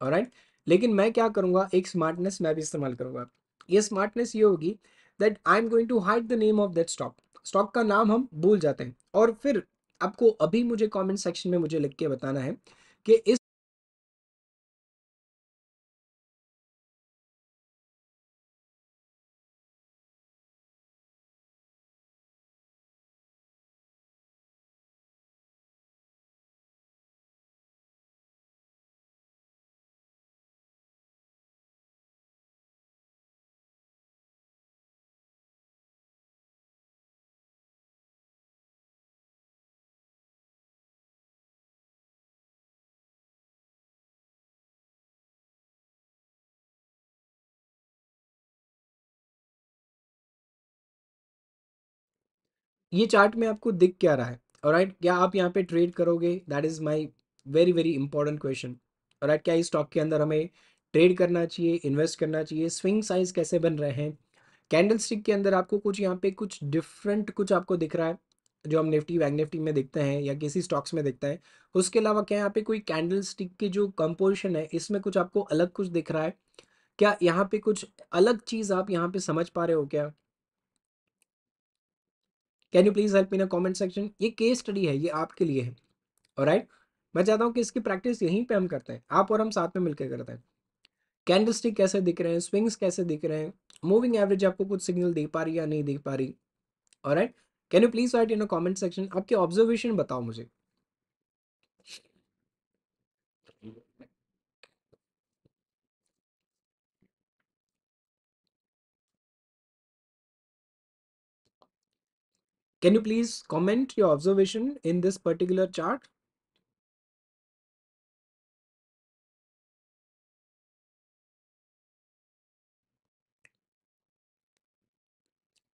और लेकिन मैं क्या करूंगा एक स्मार्टनेस मैं भी इस्तेमाल करूंगा ये स्मार्टनेस ये होगी that I am going to hide the name of that stock stock का नाम हम भूल जाते हैं और फिर आपको अभी मुझे कमेंट सेक्शन में मुझे लिख के बताना है कि इस ये चार्ट में आपको दिख क्या रहा है और राइट क्या आप यहाँ पे ट्रेड करोगे that is my very very important question और राइट क्या इस स्टॉक के अंदर हमें ट्रेड करना चाहिए इन्वेस्ट करना चाहिए स्विंग साइज कैसे बन रहे हैं कैंडल स्टिक के अंदर आपको कुछ यहाँ पे कुछ डिफरेंट कुछ आपको दिख रहा है जो हम निफ्टी बैंक निफ्टी में देखते हैं या किसी स्टॉक्स में देखते हैं उसके अलावा क्या यहाँ पे कोई कैंडल स्टिक की जो कंपोजिशन है इसमें कुछ आपको अलग कुछ दिख रहा है क्या यहाँ पे कुछ अलग चीज़ आप यहाँ पे समझ पा रहे हो क्या can you please help in a comment section ये केस स्टडी है ये आपके लिए है और राइट मैं चाहता हूँ कि इसकी प्रैक्टिस यहीं पर हम करते हैं आप और हम साथ में मिलकर करते हैं कैंडल स्टिक कैसे दिख रहे हैं स्विंग्स कैसे दिख रहे हैं मूविंग एवरेज आपको कुछ सिग्नल दे पा रही या नहीं दे पा रही और right can you please write in a comment section आपके ऑब्जर्वेशन बताओ मुझे Can you please comment your observation in this particular chart?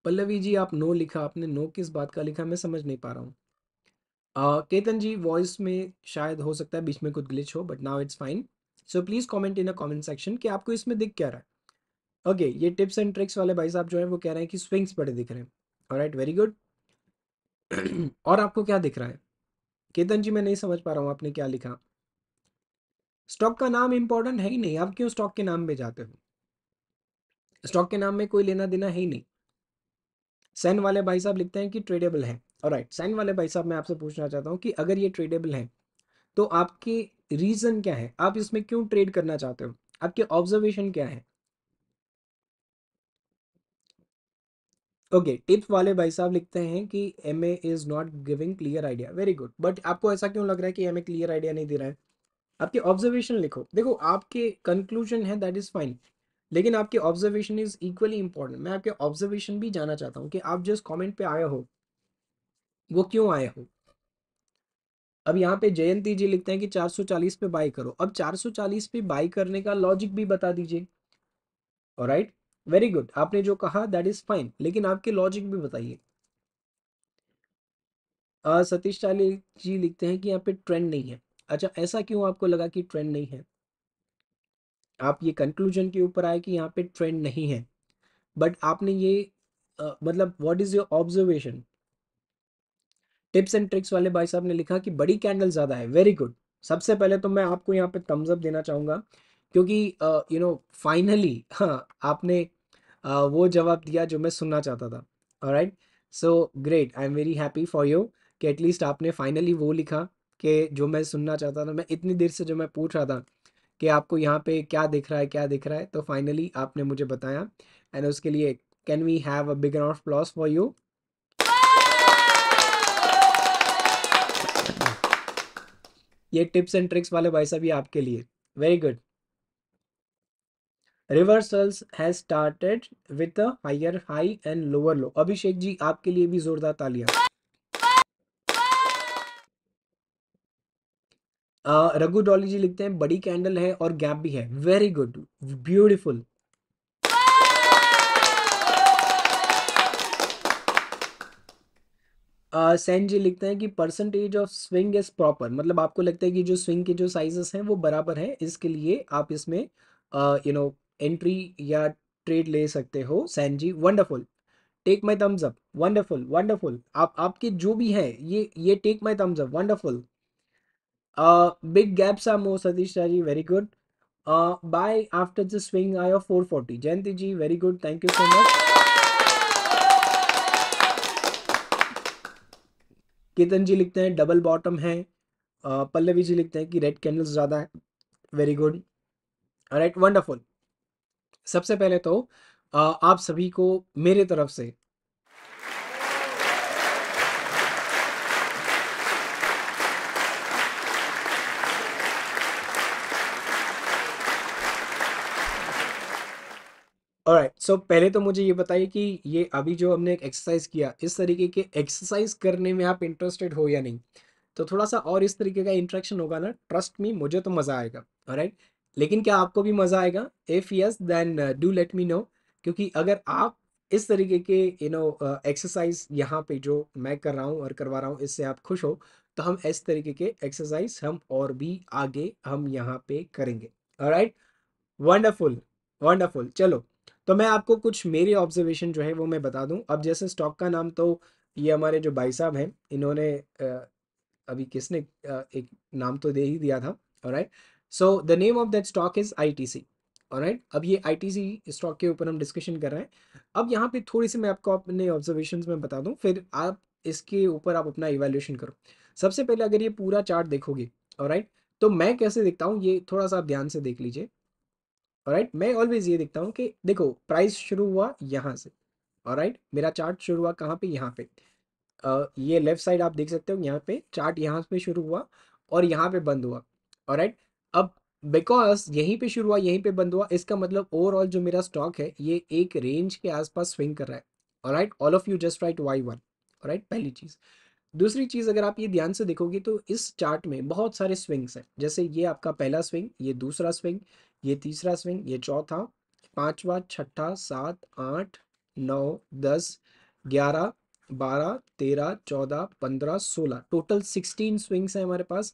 Pallavi जी आप नो लिखा आपने नो किस बात का लिखा मैं समझ नहीं पा रहा हूँ केतन जी वॉइस में शायद हो सकता है बीच में कुछ ग्लिच हो but now it's fine so please comment in a comment section कि आपको इसमें दिख क्या रहा है ओके okay, ये टिप्स एंड ट्रिक्स वाले भाई साहब जो है वो कह रहे हैं कि स्विंग्स बड़े दिख रहे हैं राइट वेरी गुड और आपको क्या दिख रहा है केतन जी मैं नहीं समझ पा रहा हूँ आपने क्या लिखा स्टॉक का नाम इंपॉर्टेंट है ही नहीं आप क्यों स्टॉक के नाम में जाते हो स्टॉक के नाम में कोई लेना देना है ही नहीं सैन वाले भाई साहब लिखते हैं कि ट्रेडेबल है और राइट सैन वाले भाई साहब मैं आपसे पूछना चाहता हूँ कि अगर ये ट्रेडेबल है तो आपके रीज़न क्या है आप इसमें क्यों ट्रेड करना चाहते हो आपके ऑब्जर्वेशन क्या है ओके टिप्स वाले भाई साहब लिखते हैं कि M A is not giving clear idea very good but आपको ऐसा क्यों लग रहा है कि एम ए क्लियर आइडिया नहीं दे रहा है आपके ऑब्जर्वेशन लिखो देखो आपके कंक्लूजन है दैट इज़ फाइन लेकिन आपके ऑब्जर्वेशन इज़ इक्वली इंपॉर्टेंट मैं आपके ऑब्जर्वेशन भी जाना चाहता हूँ कि आप जिस कॉमेंट पे आए हो वो क्यों आए हो अब यहाँ पे जयंती जी लिखते हैं कि 440 पे बाई करो अब 440 पे बाई करने का लॉजिक भी बता दीजिए और राइट वेरी गुड आपने जो कहा दैट इज फाइन लेकिन आपके लॉजिक भी बताइए सतीश चाली जी लिखते हैं कि यहाँ पे ट्रेंड नहीं है अच्छा ऐसा क्यों आपको लगा कि ट्रेंड नहीं है आप ये कंक्लूजन के ऊपर आए कि यहाँ पे ट्रेंड नहीं है बट आपने ये आ, मतलब what is your observation tips and tricks वाले भाई साहब ने लिखा कि बड़ी कैंडल ज़्यादा है वेरी गुड सबसे पहले तो मैं आपको यहाँ पे थम्सअप देना चाहूंगा क्योंकि यू नो फाइनली आपने वो जवाब दिया जो मैं सुनना चाहता था right so great I am very happy for you कि एटलीस्ट आपने फाइनली वो लिखा कि जो मैं सुनना चाहता था मैं इतनी देर से जो मैं पूछ रहा था कि आपको यहाँ पे क्या दिख रहा है क्या दिख रहा है तो फाइनली आपने मुझे बताया एंड उसके लिए can we have a big round applause for you ये टिप्स एंड ट्रिक्स वाले भाई साहब ये आपके लिए very good reversals has started with a higher high and lower low Abhishek ji आपके लिए भी जोरदार तालियां रघु डॉली जी लिखते हैं बड़ी कैंडल है और गैप भी है very good beautiful Sen ji लिखते हैं कि percentage of swing is proper मतलब आपको लगता है कि जो स्विंग के जो साइजेस हैं वो बराबर हैं इसके लिए आप इसमें यू नो एंट्री या ट्रेड ले सकते हो Sain ji wonderful take my thumbs up wonderful wonderful आप आपके जो भी है ये ये take my thumbs up wonderful big gaps are more Satish Shah ji very good buy after the swing high of four forty Jayanti ji very good thank you so much Ketan ji लिखते हैं double bottom है पल्लवी जी लिखते हैं कि रेड कैंडल्स ज़्यादा है वेरी गुड राइट वंडरफुल सबसे पहले तो आप सभी को मेरे तरफ से राइट सो right, so पहले तो मुझे ये बताइए कि ये अभी जो हमने एक एक्सरसाइज किया इस तरीके के एक्सरसाइज करने में आप इंटरेस्टेड हो या नहीं तो थोड़ा सा और इस तरीके का इंट्रैक्शन होगा ना ट्रस्ट मी मुझे तो मज़ा आएगा राइट right? लेकिन क्या आपको भी मज़ा आएगा if yes then do let me know क्योंकि अगर आप इस तरीके के यू नो एक्सरसाइज यहाँ पे जो मैं कर रहा हूँ और करवा रहा हूँ इससे आप खुश हो तो हम इस तरीके के एक्सरसाइज हम और भी आगे हम यहाँ पे करेंगे राइट वंडरफुल वंडरफुल चलो तो मैं आपको कुछ मेरे ऑब्जर्वेशन जो है वो मैं बता दूं अब जैसे स्टॉक का नाम तो ये हमारे जो भाई साहब हैं इन्होंने uh, अभी किसने uh, एक नाम तो दे ही दिया था right so the name of that stock is I right अब ये आई टी सी स्टॉक के ऊपर हम डिस्कशन कर रहे हैं अब यहाँ पे थोड़ी सी मैं आपको अपने ऑब्जर्वेशन में बता दूँ फिर आप इसके ऊपर आप अपना इवेल्यूशन करो सबसे पहले अगर ये पूरा चार्ट देखोगे और राइट तो मैं कैसे दिखता हूँ ये थोड़ा सा आप ध्यान से देख लीजिए राइट मैं ऑलवेज ये दिखता हूँ कि देखो प्राइस शुरू हुआ यहाँ से और राइट मेरा चार्ट शुरू हुआ कहाँ पे यहाँ पे ये लेफ्ट साइड आप देख सकते हो यहाँ पे चार्ट यहाँ पे शुरू हुआ और यहाँ पे बंद हुआ और राइट अब बिकॉज यहीं पे शुरू हुआ यहीं पे बंद हुआ इसका मतलब ओवरऑल जो मेरा स्टॉक है ये एक रेंज के आसपास स्विंग कर रहा है और right all of you just write Y one right पहली चीज़ दूसरी चीज़ अगर आप ये ध्यान से देखोगे तो इस चार्ट में बहुत सारे स्विंग्स हैं जैसे ये आपका पहला स्विंग ये दूसरा स्विंग ये तीसरा स्विंग ये चौथा पाँचवा छठा सात आठ नौ दस ग्यारह बारह तेरह चौदह पंद्रह सोलह टोटल सिक्सटीन स्विंग्स हैं हमारे पास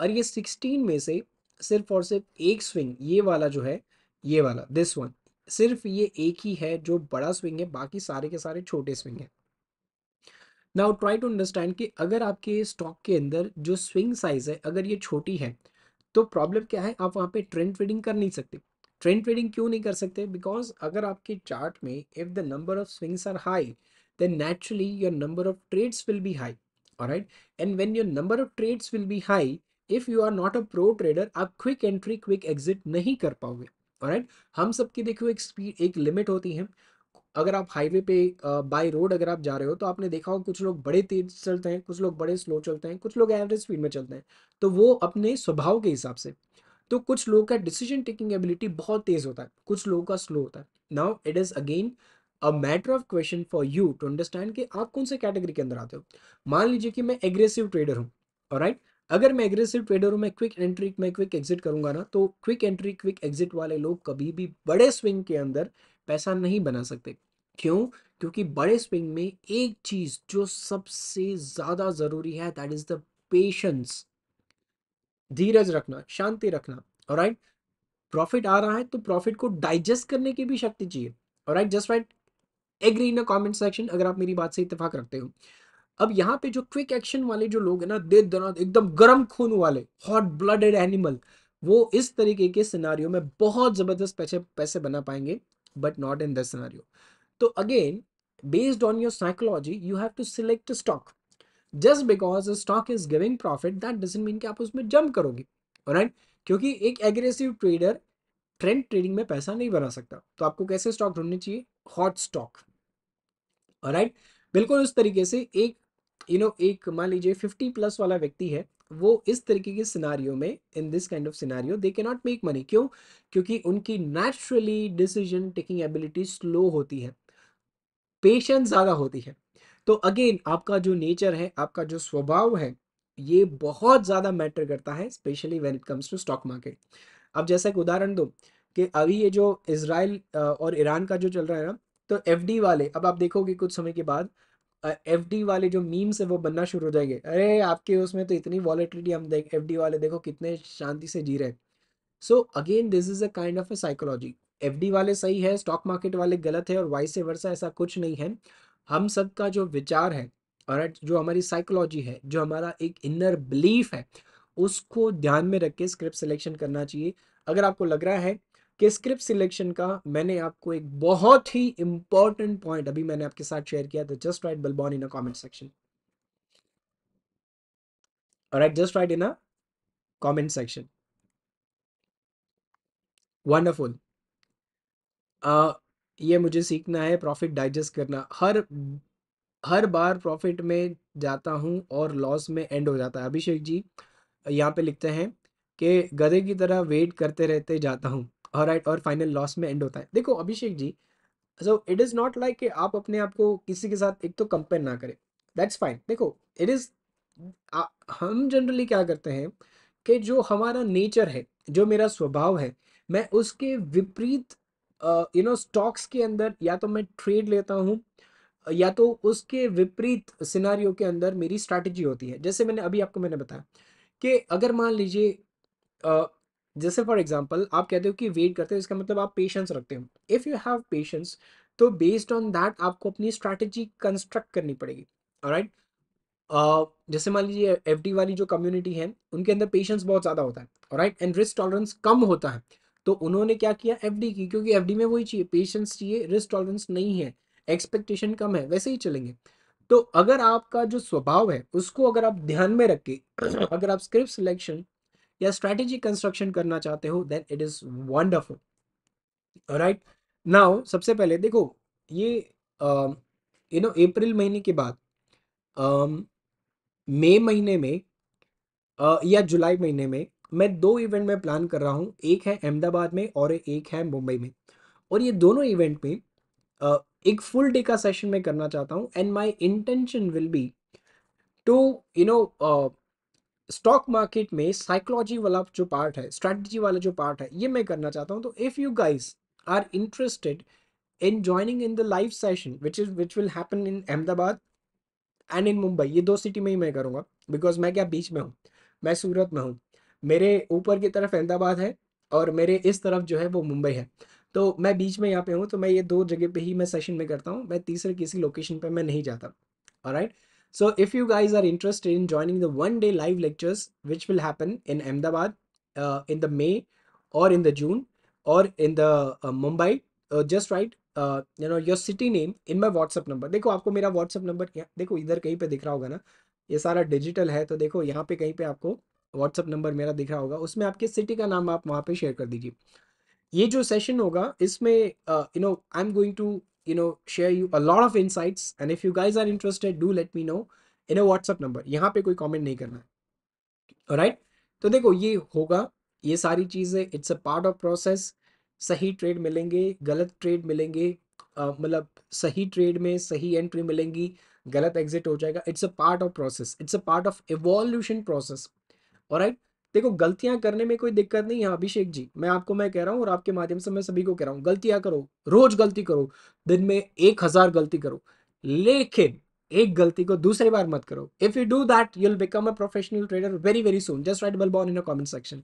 और ये सिक्सटीन में से सिर्फ और सिर्फ एक स्विंग ये वाला जो है ये वाला दिस वन सिर्फ ये एक ही है जो बड़ा स्विंग है बाकी सारे के सारे छोटे स्विंग है नाउ ट्राई टू अंडरस्टैंड कि अगर आपके स्टॉक के अंदर जो स्विंग साइज है अगर ये छोटी है तो प्रॉब्लम क्या है आप वहाँ पे ट्रेंड ट्रेडिंग कर नहीं सकते ट्रेंड ट्रेडिंग क्यों नहीं कर सकते बिकॉज अगर आपके चार्ट में if the number of swings are high then naturally your number of trades will be high right and when your number of trades will be high if you are not a pro trader आप quick entry quick exit नहीं कर पाओगे right हम सबकी देखो एक speed एक limit होती है अगर आप हाईवे पे बाय रोड अगर आप जा रहे हो तो आपने देखा हो कुछ लोग बड़े तेज चलते हैं कुछ लोग बड़े स्लो चलते हैं कुछ लोग एवरेज स्पीड में चलते हैं तो वो अपने स्वभाव के हिसाब से तो कुछ लोगों का डिसीजन टेकिंग एबिलिटी बहुत तेज होता है कुछ लोगों का स्लो होता है now it is again a matter of question for you to understand कि आप कौन से कैटेगरी के अंदर आते हो मान लीजिए कि मैं एग्रेसिव ट्रेडर हूँ राइट अगर मैं एग्रेसिव ट्रेडर हूँ मैं क्विक एंट्री में क्विक एग्जिट करूंगा ना तो क्विक एंट्री क्विक एग्जिट वाले लोग कभी भी बड़े स्विंग के अंदर पैसा नहीं बना सकते क्यों क्योंकि बड़े स्विंग में एक चीज़ जो सबसे ज़्यादा ज़रूरी है दैट इज़ द पेशेंस धीरज रखना शांति रखना और राइट प्रॉफिट आ रहा है तो प्रॉफिट को डाइजेस्ट करने की भी शक्ति चाहिए और right just write agree in a comment section अगर आप मेरी बात से इतफाक रखते हो अब यहाँ पे जो क्विक एक्शन वाले जो लोग हैं ना दे दना एकदम गर्म खून वाले हॉट ब्लडेड एनिमल वो इस तरीके के सिनारियो में बहुत ज़बरदस्त पैसे पैसे बना पाएंगे बट नॉट इन दिनारियो तो again based on your psychology you have to select stock just because stock is giving profit that doesn't mean कि आप उसमें जम्प करोगे राइट क्योंकि एक एग्रेसिव ट्रेडर ट्रेंड ट्रेडिंग में पैसा नहीं बना सकता तो आपको कैसे स्टॉक ढूंढने चाहिए हॉट स्टॉक राइट बिल्कुल उस तरीके से एक यू नो एक मान लीजिए फिफ्टी प्लस वाला व्यक्ति है वो इस तरीके के सिनारियों में in this kind of scenario they can not make money क्यों क्योंकि उनकी naturally decision taking ability slow होती है पेशेंस ज़्यादा होती है तो अगेन आपका जो नेचर है आपका जो स्वभाव है ये बहुत ज़्यादा मैटर करता है specially when it comes to stock market अब जैसा एक उदाहरण दो कि अभी ये जो इसराइल और ईरान का जो चल रहा है ना तो एफ वाले अब आप देखोगे कुछ समय के बाद एफ डी वाले जो मीम्स है वो बनना शुरू हो जाएंगे अरे आपके उसमें तो इतनी वॉलेटिलिटी हम देख एफ डी वाले देखो कितने शांति से जी रहे हैं so again this is a kind of a psychology F D वाले सही है स्टॉक मार्केट वाले गलत है और वाइस वर्षा ऐसा कुछ नहीं है हम सब का जो विचार है और जो हमारी साइकोलॉजी है जो हमारा एक इनर बिलीफ है उसको ध्यान में रख के स्क्रिप्ट सिलेक्शन करना चाहिए अगर आपको लग रहा है कि स्क्रिप्ट सिलेक्शन का मैंने आपको एक बहुत ही इंपॉर्टेंट पॉइंट अभी मैंने आपके साथ शेयर किया था जस्ट राइट बलबॉन in a comment section right just write in a comment section wonderful ये मुझे सीखना है प्रॉफिट डाइजेस्ट करना हर हर बार प्रॉफिट में जाता हूं और लॉस में एंड हो जाता है अभिषेक जी यहाँ पे लिखते हैं कि गधे की तरह वेट करते रहते जाता हूँ और राइट और फाइनल लॉस में एंड होता है देखो Abhishek ji so it is not like कि आप अपने आप को किसी के साथ एक तो कंपेयर ना करें दैट्स फाइन देखो इट इज़ हम जनरली क्या करते हैं कि जो हमारा नेचर है जो मेरा स्वभाव है मैं उसके विपरीत यू नो स्टॉक्स के अंदर या तो मैं ट्रेड लेता हूँ या तो उसके विपरीत सिनारियों के अंदर मेरी स्ट्रैटेजी होती है जैसे मैंने अभी आपको मैंने बताया कि अगर मान लीजिए जैसे फॉर एग्जाम्पल आप कहते हो कि वेट करते हो इसका मतलब आप पेशेंस रखते हो इफ़ यू हैव पेशेंस तो बेस्ड ऑन दैट आपको अपनी स्ट्रैटेजी कंस्ट्रक्ट करनी पड़ेगी राइट Uh, जैसे मान लीजिए एफ वाली जो कम्युनिटी है उनके अंदर पेशेंस बहुत ज़्यादा होता है राइट एंड रिस्क टॉलरेंस कम होता है तो उन्होंने क्या किया एफ की क्योंकि एफ में वही चाहिए पेशेंस चाहिए रिस्क टॉलरेंस नहीं है एक्सपेक्टेशन कम है वैसे ही चलेंगे तो अगर आपका जो स्वभाव है उसको अगर आप ध्यान में रख के अगर आप स्क्रिप्ट सिलेक्शन या स्ट्रैटेजी कंस्ट्रक्शन करना चाहते हो then it is wonderful right now सबसे पहले देखो ये यू नो अप्रैल महीने के बाद मई uh, महीने में uh, या जुलाई महीने में मैं दो इवेंट में प्लान कर रहा हूँ एक है अहमदाबाद में और एक है मुंबई में और ये दोनों इवेंट में uh, एक फुल डे का सेशन में करना चाहता हूँ and my intention will be to you know stock market में साइकोलॉजी वाला जो पार्ट है स्ट्रेटजी वाला जो पार्ट है ये मैं करना चाहता हूँ तो if you guys are interested in joining in the live session which is which will happen in Ahmedabad and in Mumbai ये दो सिटी में ही मैं करूँगा बिकॉज मैं क्या बीच में हूँ मैं सूरत में हूँ मेरे ऊपर की तरफ अहमदाबाद है और मेरे इस तरफ जो है वो मुंबई है तो मैं बीच में यहाँ पे हूँ तो मैं ये दो जगह पे ही मैं सेशन में करता हूँ मैं तीसरे किसी लोकेशन पे मैं नहीं जाता right right? So if you guys are interested in joining the one day live lectures, which will happen in Ahmedabad uh, in the May or in the June or in the uh, Mumbai, uh, just write you know your city name in my WhatsApp number देखो आपको मेरा WhatsApp number देखो इधर कहीं पे दिख रहा होगा ना ये सारा डिजिटल है तो देखो यहाँ पे कहीं पे आपको व्हाट्सअप नंबर मेरा दिख रहा होगा उसमें आपके सिटी का नाम आप वहाँ पे शेयर कर दीजिए ये जो सेशन होगा इसमें you know I am going to you know share you a lot of insights and if you guys are interested do let me know in a WhatsApp number यहाँ पे कोई कमेंट नहीं करना है राइट तो देखो ये होगा ये सारी चीज़ें it's a part of process सही ट्रेड मिलेंगे गलत ट्रेड मिलेंगे मतलब सही ट्रेड में सही एंट्री मिलेंगी गलत एग्जिट हो जाएगा it's a part of process it's a part of evolution process और राइट देखो गलतियां करने में कोई दिक्कत नहीं है अभिषेक जी मैं आपको मैं कह रहा हूँ और आपके माध्यम से मैं सभी को कह रहा हूँ गलतियां करो रोज गलती करो दिन में एक हजार गलती करो लेकिन एक गलती को दूसरी बार मत करो if you do that you'll become a professional trader very very soon just write बल बॉन in comment section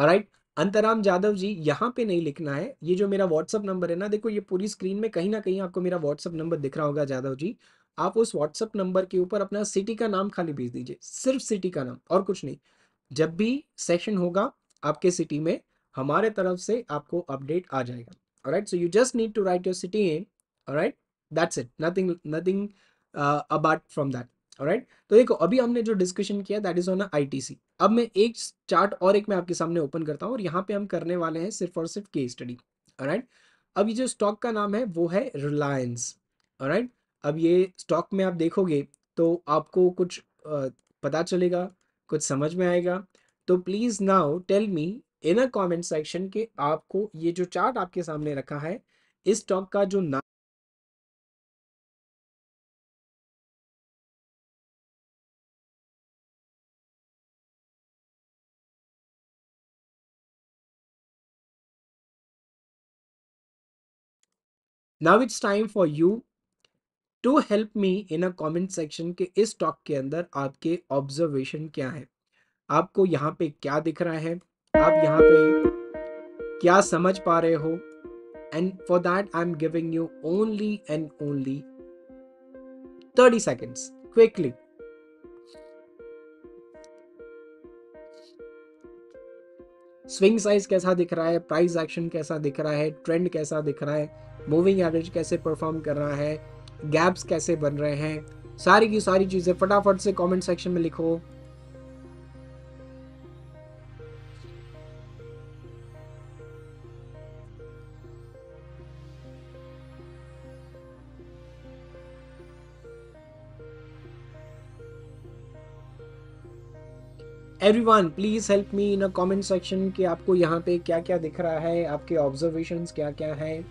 right Antaram Jadhav ji यहाँ पे नहीं लिखना है ये जो मेरा व्हाट्सअप नंबर है ना देखो ये पूरी स्क्रीन में कहीं ना कहीं आपको मेरा व्हाट्सअप नंबर दिख रहा होगा जादव जी आप उस व्हाट्सएप नंबर के ऊपर अपना सिटी का नाम खाली भेज दीजिए सिर्फ सिटी का नाम और कुछ नहीं जब भी सेशन होगा आपके सिटी में हमारे तरफ से आपको अपडेट आ जाएगा right so you just need to write your city name right that's it nothing nothing apart from that right तो देखो अभी हमने जो डिस्कशन किया दैट इज ऑन आईटीसी अब मैं एक चार्ट और एक मैं आपके सामने ओपन करता हूँ और यहाँ पे हम करने वाले हैं सिर्फ और सिर्फ के स्टडी राइट अब ये जो स्टॉक का नाम है वो है रिलायंस राइट अब ये स्टॉक में आप देखोगे तो आपको कुछ पता चलेगा कुछ समझ में आएगा तो please now tell me in a comment section के आपको ये जो चार्ट आपके सामने रखा है इस स्टॉक का जो नाम Now it's time for you to help me in a comment section के इस टॉक के अंदर आपके ऑब्जर्वेशन क्या है आपको यहाँ पे क्या दिख रहा है आप यहाँ पे क्या समझ पा रहे हो and for that I am giving you only and only thirty seconds quickly swing size कैसा दिख रहा है प्राइस एक्शन कैसा दिख रहा है ट्रेंड कैसा दिख रहा है मूविंग एवरेज कैसे परफॉर्म कर रहा है गैप्स कैसे बन रहे हैं सारी की सारी चीज़ें फटाफट से कमेंट सेक्शन में लिखो everyone please help me in a section कि आपको यहाँ पे क्या क्या दिख रहा है आपके ऑब्जर्वेशन क्या क्या हैं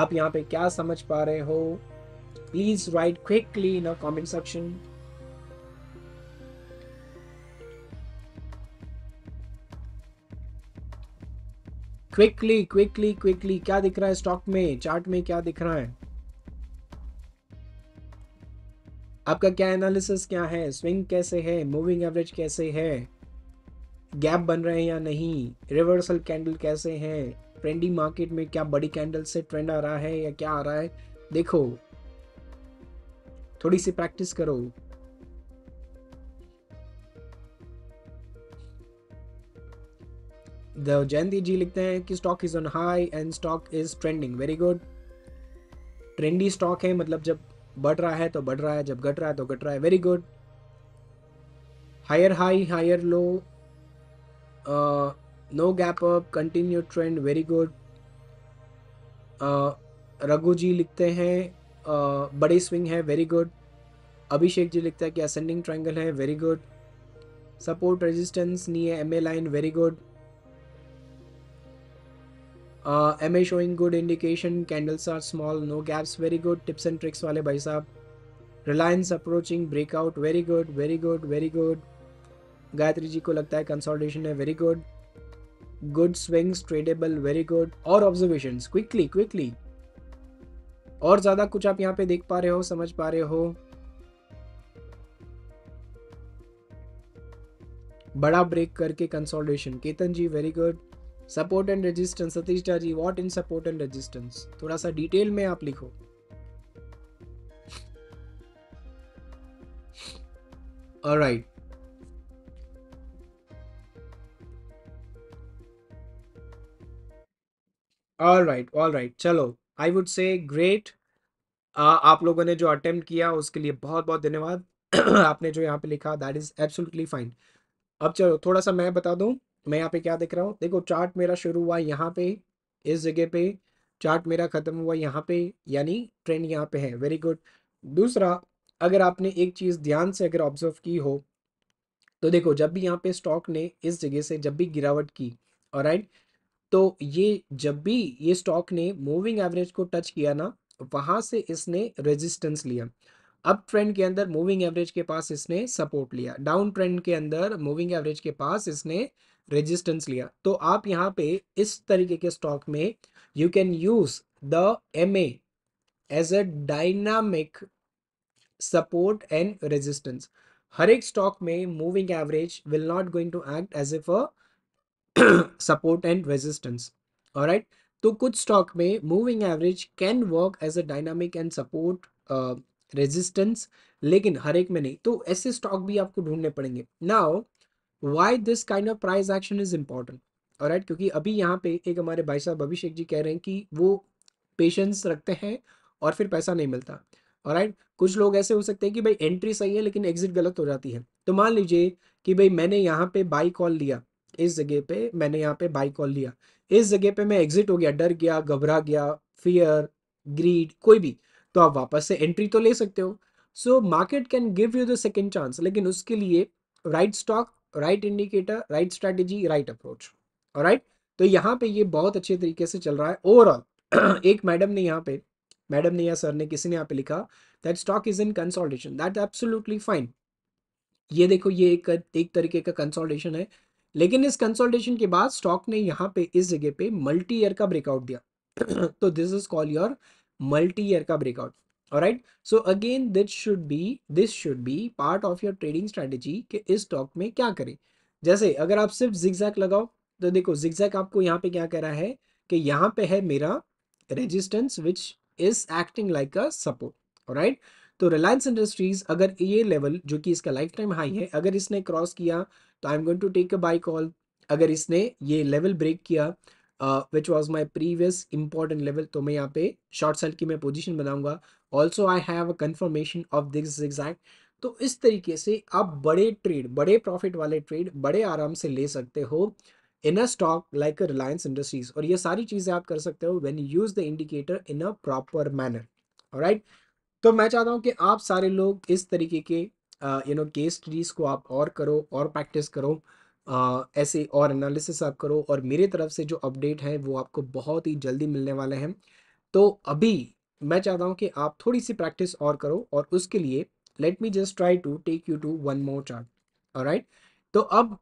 आप यहाँ पे क्या समझ पा रहे हो Please write quickly in a comment section. Quickly quickly quickly क्या दिख रहा है स्टॉक में चार्ट में क्या दिख रहा है आपका क्या एनालिसिस क्या है स्विंग कैसे है मूविंग एवरेज कैसे है गैप बन रहे हैं या नहीं रिवर्सल कैंडल कैसे हैं ट्रेंडिंग मार्केट में क्या बड़ी कैंडल से ट्रेंड आ रहा है या क्या आ रहा है देखो थोड़ी सी प्रैक्टिस करो जयंती जी लिखते हैं कि stock is on high and stock is trending very good trendy stock है मतलब जब बढ़ रहा है तो बढ़ रहा है जब घट रहा है तो घट रहा है very good higher high higher low no gap up continue trend very good Raghu ji लिखते हैं बड़ी स्विंग है वेरी गुड अभिषेक जी लिखता है कि असेंडिंग ट्रायंगल है वेरी गुड सपोर्ट रेजिस्टेंस नहीं है M A line very good M A showing good indication candles are small no gaps very good tips and tricks वाले भाई साहब Reliance approaching breakout very good very good very good Gayatri ji को लगता है consolidation है very good good swings tradeable very good और observation quickly quickly और ज़्यादा कुछ आप यहाँ पे देख पा रहे हो समझ पा रहे हो बड़ा ब्रेक करके consolidation Ketan ji very good support and resistance Satish da ji what in support and resistance थोड़ा सा डिटेल में आप लिखो right right. All right all right चलो आई वुड से ग्रेट आप लोगों ने जो अटेम्प्ट किया उसके लिए बहुत बहुत धन्यवाद आपने जो यहाँ पे लिखा दैट इज़ एब्सोल्युटली फाइन अब चलो थोड़ा सा मैं बता दूँ मैं यहाँ पे क्या देख रहा हूँ देखो चार्ट मेरा शुरू हुआ यहाँ पे इस जगह पे चार्ट मेरा ख़त्म हुआ यहाँ पे यानी ट्रेंड यहाँ पे है वेरी गुड दूसरा अगर आपने एक चीज़ ध्यान से अगर ऑब्जर्व की हो तो देखो जब भी यहाँ पे स्टॉक ने इस जगह से जब भी गिरावट की और राइट तो ये जब भी ये स्टॉक ने मूविंग एवरेज को टच किया ना वहां से इसने रेजिस्टेंस लिया अप ट्रेंड के अंदर मूविंग एवरेज के पास इसने सपोर्ट लिया डाउन ट्रेंड के अंदर मूविंग एवरेज के पास इसने रेजिस्टेंस लिया तो आप यहाँ पे इस तरीके के स्टॉक में you can use the M as a dynamic support and resistance हर एक स्टॉक में moving average will not going to act as if a support and resistance right तो कुछ स्टॉक में moving average can work as a dynamic and support resistance लेकिन हर एक में नहीं तो ऐसे स्टॉक भी आपको ढूंढने पड़ेंगे now why this kind of price action is important और राइट क्योंकि अभी यहाँ पे एक हमारे भाई साहब अभिषेक जी कह रहे हैं कि वो पेशेंस रखते हैं और फिर पैसा नहीं मिलता और राइट कुछ लोग ऐसे हो सकते हैं कि भाई एंट्री सही है लेकिन एग्जिट गलत हो जाती है तो मान लीजिए कि भाई मैंने यहाँ पे बाई कॉल लिया इस जगह पे मैंने यहाँ पे बाई कॉल लिया इस जगह पे मैं एग्जिट हो गया डर गया घबरा गया फियर ग्रीड कोई भी तो आप वापस से एंट्री तो ले सकते हो so market can give you the second chance लेकिन उसके लिए right stock right indicator right strategy right approach और तो यहाँ पे ये बहुत अच्छे तरीके से चल रहा है ओवरऑल एक मैडम ने यहाँ पे मैडम ने या सर ने किसी ने यहाँ पे लिखा that stock is in consolidation that absolutely fine ये देखो ये एक एक तरीके का कंसोल्टेशन है लेकिन इस कंसोल्टेशन के बाद स्टॉक ने यहाँ पे इस जगह पे मल्टी ईयर का ब्रेकआउट दिया तो this is call your multi year का breakout right so again this should be this should be part of your trading strategy कि इस स्टॉक में क्या करें जैसे अगर आप सिर्फ जिक्जैक लगाओ तो देखो जिक्जैक आपको यहाँ पे क्या कह रहा है कि यहाँ पे है मेरा resistance which is acting like a support right तो रिलायंस इंडस्ट्रीज अगर ये लेवल जो कि इसका लाइफ टाइम हाई है अगर इसने क्रॉस किया तो I am going to take a buy call अगर इसने ये लेवल ब्रेक किया which was my previous important level तो मैं यहाँ पे शॉर्ट सेल की मैं पोजिशन बनाऊंगा also I have a confirmation of this exact तो इस तरीके से आप बड़े ट्रेड बड़े प्रॉफिट वाले ट्रेड बड़े आराम से ले सकते हो in a stock like Reliance Industries और ये सारी चीज़ें आप कर सकते हो when use the indicator in a proper manner right तो मैं चाहता हूँ कि आप सारे लोग इस तरीके के यू नो केस स्टडीज़ को आप और करो और प्रैक्टिस करो आ, ऐसे और एनालिसिस आप करो और मेरे तरफ से जो अपडेट है वो आपको बहुत ही जल्दी मिलने वाले हैं तो अभी मैं चाहता हूँ कि आप थोड़ी सी प्रैक्टिस और करो और उसके लिए let me just try to take you to one more chart right तो अब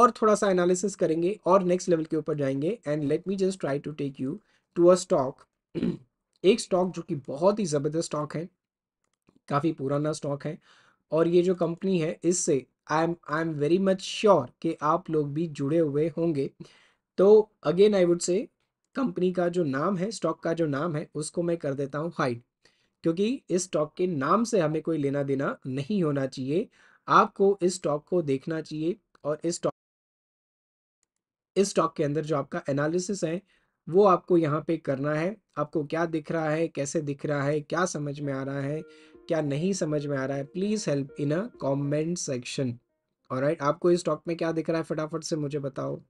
और थोड़ा सा एनालिसिस करेंगे और नेक्स्ट लेवल के ऊपर जाएंगे and let me just try to take you to a stock एक स्टॉक जो कि बहुत ही ज़बरदस्त स्टॉक है काफ़ी पुराना स्टॉक है और ये जो कंपनी है इससे I am I am very much sure कि आप लोग भी जुड़े हुए होंगे तो again I would say company का जो नाम है स्टॉक का जो नाम है उसको मैं कर देता हूँ हाइड क्योंकि इस स्टॉक के नाम से हमें कोई लेना देना नहीं होना चाहिए आपको इस स्टॉक को देखना चाहिए और इस स्टॉक इस स्टॉक के अंदर जो आपका एनालिसिस है वो आपको यहाँ पे करना है आपको क्या दिख रहा है कैसे दिख रहा है क्या समझ में आ रहा है क्या नहीं समझ में आ रहा है please help in a comment section और राइट आपको इस स्टॉक में क्या दिख रहा है फटाफट से मुझे बताओ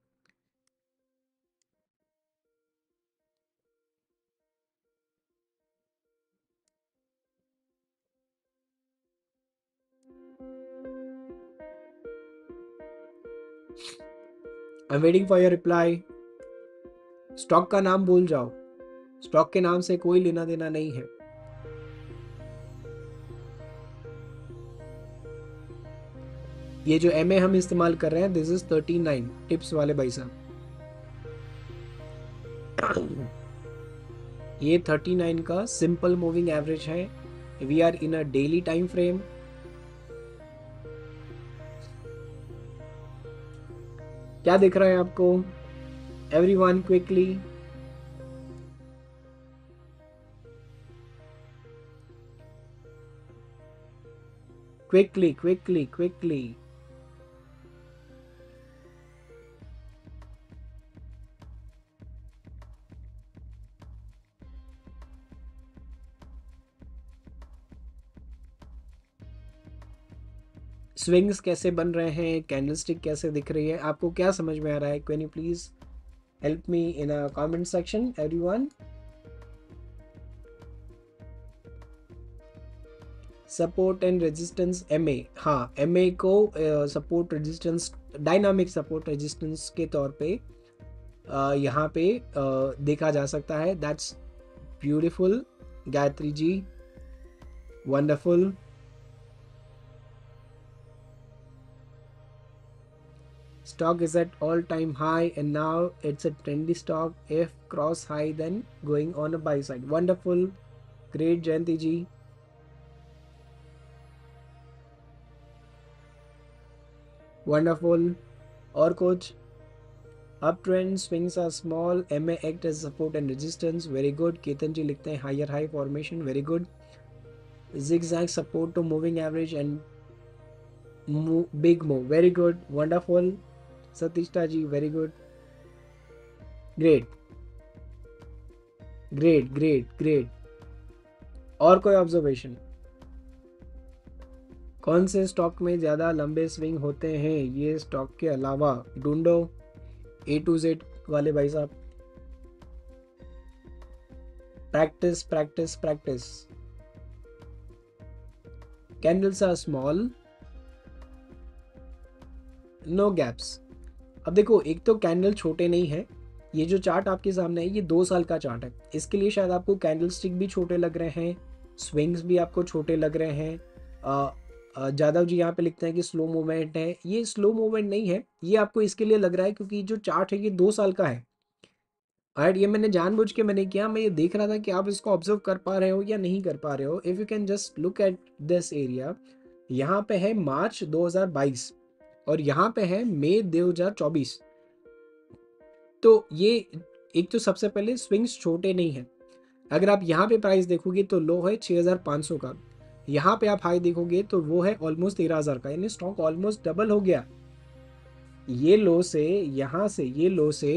I am waiting for your reply stock का नाम भूल जाओ स्टॉक के नाम से कोई लेना देना नहीं है ये जो एम ए हम इस्तेमाल कर रहे हैं this is thirty nine tips वाले भाई साहब ये थर्टी नाइन का सिंपल मूविंग एवरेज है we are in a daily time frame क्या दिख रहा है आपको everyone quickly quickly quickly quickly swings कैसे बन रहे हैं कैंडलस्टिक कैसे दिख रही है आपको क्या समझ में आ रहा है can you please help me in a comment section everyone support and resistance M A हाँ एम ए को support resistance dynamic support resistance के तौर पे uh, यहाँ पे uh, देखा जा सकता है that's beautiful Gayatri ji wonderful stock is at all time high and now it's a trendy stock if cross high then going on a buy side wonderful great Jayanti ji wonderful or coach uptrend swings are small ma act as support and resistance very good ketan ji likhte higher high formation very good zigzag support to moving average and big move very good wonderful Satishda ji very good great great great great और कोई observation कौन से stock में ज्यादा लंबे swing होते हैं ये स्टॉक के अलावा डूडो ए टू जेड वाले भाई साहब practice practice practice candles are small no gaps अब देखो एक तो कैंडल छोटे नहीं है ये जो चार्ट आपके सामने है ये दो साल का चार्ट है इसके लिए शायद आपको कैंडल स्टिक भी छोटे लग रहे हैं स्विंग्स भी आपको छोटे लग रहे हैं जादव जी यहाँ पे लिखते हैं कि स्लो मूवमेंट है ये स्लो मूवमेंट नहीं है ये आपको इसके लिए लग रहा है क्योंकि जो चार्ट है ये दो साल का है और ये मैंने जानबूझ के मैंने किया मैं ये देख रहा था कि आप इसको ऑब्जर्व कर पा रहे हो या नहीं कर पा रहे हो if you can just look at this area यहाँ पे है मार्च 2022 और यहाँ पे है मई चौबीस तो ये एक तो सबसे पहले स्विंग्स छोटे नहीं है अगर आप यहाँ पे प्राइस देखोगे तो लो है 6500 का यहाँ पे आप हाई देखोगे तो वो है ऑलमोस्ट तेरह हज़ार का यानी स्टॉक ऑलमोस्ट डबल हो गया ये लो से यहाँ से ये लो से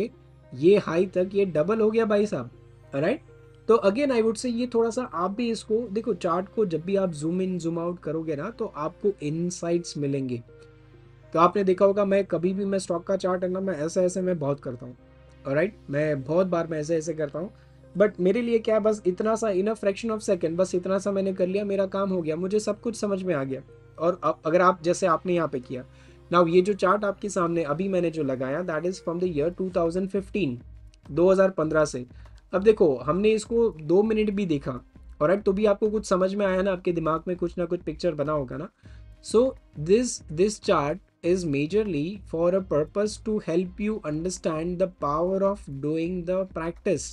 ये हाई तक ये डबल हो गया भाई साहब राइट तो अगेन आई वुड से ये थोड़ा सा आप भी इसको देखो चार्ट को जब भी आप जूम इन जूम आउट करोगे ना तो आपको इनसाइट्स मिलेंगे तो आपने देखा होगा मैं कभी भी मैं स्टॉक का चार्ट है ना मैं ऐसे ऐसे मैं बहुत करता हूँ राइट मैं बहुत बार मैं ऐसे ऐसे करता हूँ बट मेरे लिए क्या है बस इतना सा इन फ्रैक्शन ऑफ सेकेंड बस इतना सा मैंने कर लिया मेरा काम हो गया मुझे सब कुछ समझ में आ गया और अगर आप जैसे आपने यहाँ पे किया नाउ ये जो चार्ट आपके सामने अभी मैंने जो लगाया that is from the year 2015 2015 से अब देखो हमने इसको दो मिनट भी देखा और राइट तो भी आपको कुछ समझ में आया ना आपके दिमाग में कुछ ना कुछ पिक्चर बना होगा ना so this this chart is majorly for a purpose to help you understand the power of doing the practice.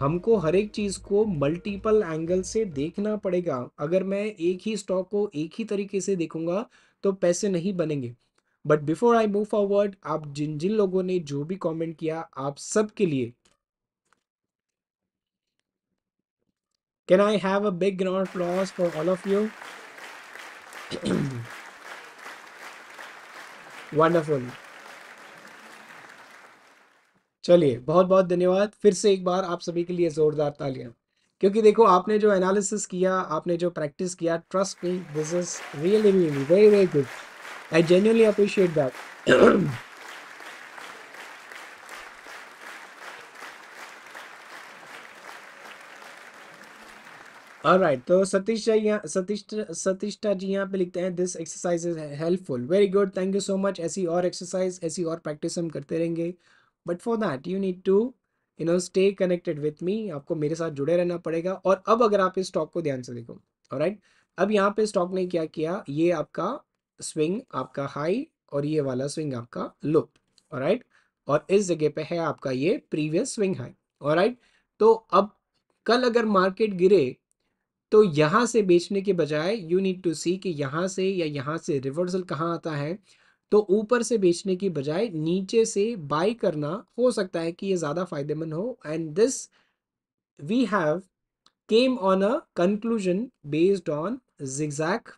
हमको हर एक चीज़ को मल्टीपल एंगल से देखना पड़ेगा अगर मैं एक ही स्टॉक को एक ही तरीके से देखूंगा तो पैसे नहीं बनेंगे but before I move forward आप जिन जिन लोगों ने जो भी कमेंट किया आप सब के लिए can I have a big round of applause for all of you wonderful चलिए बहुत बहुत धन्यवाद फिर से एक बार आप सभी के लिए ज़ोरदार तालियां क्योंकि देखो आपने जो एनालिसिस किया आपने जो प्रैक्टिस किया trust me this is really very very good I genuinely appreciate that right right, तो सतीश सतीश सतीष्ठा जी यहाँ पे लिखते हैं this exercise is helpful very good thank you so much ऐसी और एक्सरसाइज ऐसी और प्रैक्टिस हम करते रहेंगे but for that you need to you know stay connected with me आपको मेरे साथ जुड़े रहना पड़ेगा और अब अगर आप इस स्टॉक को ध्यान से देखो राइट right? अब यहाँ पे स्टॉक ने क्या किया ये आपका स्विंग आपका हाई और ये वाला स्विंग आपका लो राइट right? और इस जगह पे है आपका ये previous swing high right right? तो अब कल अगर मार्केट गिरे तो यहाँ से बेचने के बजाय यू नीड टू सी कि यहाँ से या यहाँ से रिवर्सल कहाँ आता है तो ऊपर से बेचने की बजाय नीचे से बाय करना हो सकता है कि ये ज़्यादा फायदेमंद हो and this we have came on a conclusion based on zigzag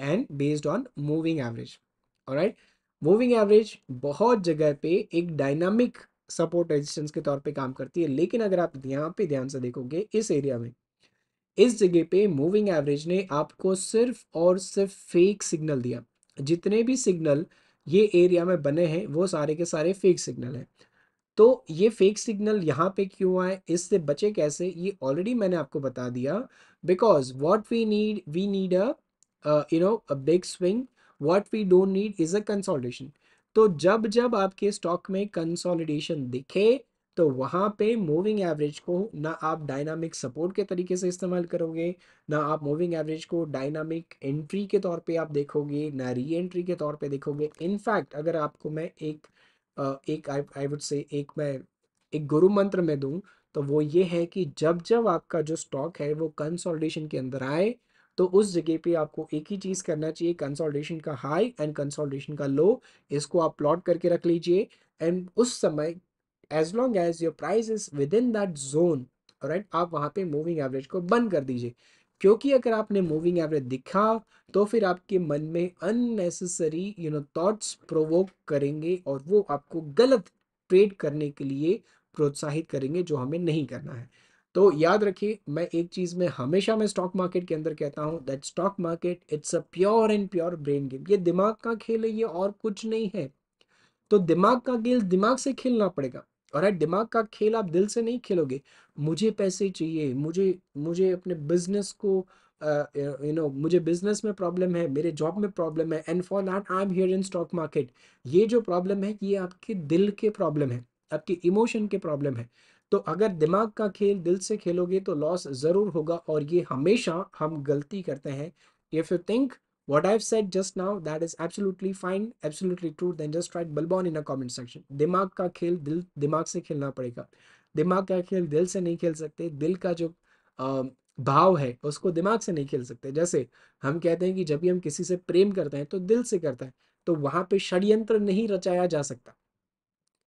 and based on moving average right moving average बहुत जगह पे एक डायनामिक सपोर्ट रेजिस्टेंस के तौर पे काम करती है लेकिन अगर आप यहाँ पे ध्यान से देखोगे इस एरिया में इस जगह पे मूविंग एवरेज ने आपको सिर्फ और सिर्फ फेक सिग्नल दिया जितने भी सिग्नल ये एरिया में बने हैं वो सारे के सारे फेक सिग्नल हैं तो ये फेक सिग्नल यहाँ पे क्यों आए इससे बचे कैसे ये ऑलरेडी मैंने आपको बता दिया because what we need we need a you know a big swing what we don't need is a consolidation तो जब जब आपके स्टॉक में कंसोलिडेशन दिखे तो वहाँ पे मूविंग एवरेज को ना आप डायनामिक सपोर्ट के तरीके से इस्तेमाल करोगे ना आप मूविंग एवरेज को डायनामिक एंट्री के तौर पे आप देखोगे ना री एंट्री के तौर पे देखोगे इनफैक्ट अगर आपको मैं एक एक आई वुड से एक मैं एक गुरु मंत्र में दूँ तो वो ये है कि जब जब आपका जो स्टॉक है वो कंसोल्टेशन के अंदर आए तो उस जगह पे आपको एक ही चीज़ करना चाहिए कंसोल्टेशन का हाई एंड कंसोल्टेशन का लो इसको आप प्लॉट करके रख लीजिए एंड उस समय as long as your price is within that zone right आप वहाँ पे मूविंग एवरेज को बंद कर दीजिए क्योंकि अगर आपने मूविंग एवरेज दिखा तो फिर आपके मन में unnecessary you know thoughts provoke करेंगे और वो आपको गलत ट्रेड करने के लिए प्रोत्साहित करेंगे जो हमें नहीं करना है तो याद रखिए मैं एक चीज़ में हमेशा मैं स्टॉक मार्केट के अंदर कहता हूँ that stock market it's a pure and pure brain game ये दिमाग का खेल है ये और कुछ नहीं है तो दिमाग का गेल दिमाग से खेलना पड़ेगा और दिमाग का खेल आप दिल से नहीं खेलोगे मुझे पैसे चाहिए मुझे मुझे अपने बिजनेस को you uh, know you know, मुझे बिजनेस में प्रॉब्लम है मेरे जॉब में प्रॉब्लम है and for that I am here in stock market ये जो प्रॉब्लम है ये आपके दिल के प्रॉब्लम है आपके इमोशन के प्रॉब्लम है तो अगर दिमाग का खेल दिल से खेलोगे तो लॉस ज़रूर होगा और ये हमेशा हम गलती करते हैं if you think what I've said just now, that is absolutely fine, absolutely true. Then just write Balbon in a comment section. दिमाग का खेल दिल दिमाग से खेलना पड़ेगा दिमाग का खेल दिल से नहीं खेल सकते दिल का जो आ, भाव है उसको दिमाग से नहीं खेल सकते जैसे हम कहते हैं कि जब भी हम किसी से प्रेम करते हैं तो दिल से करते हैं तो वहाँ पे षड्यंत्र नहीं रचाया जा सकता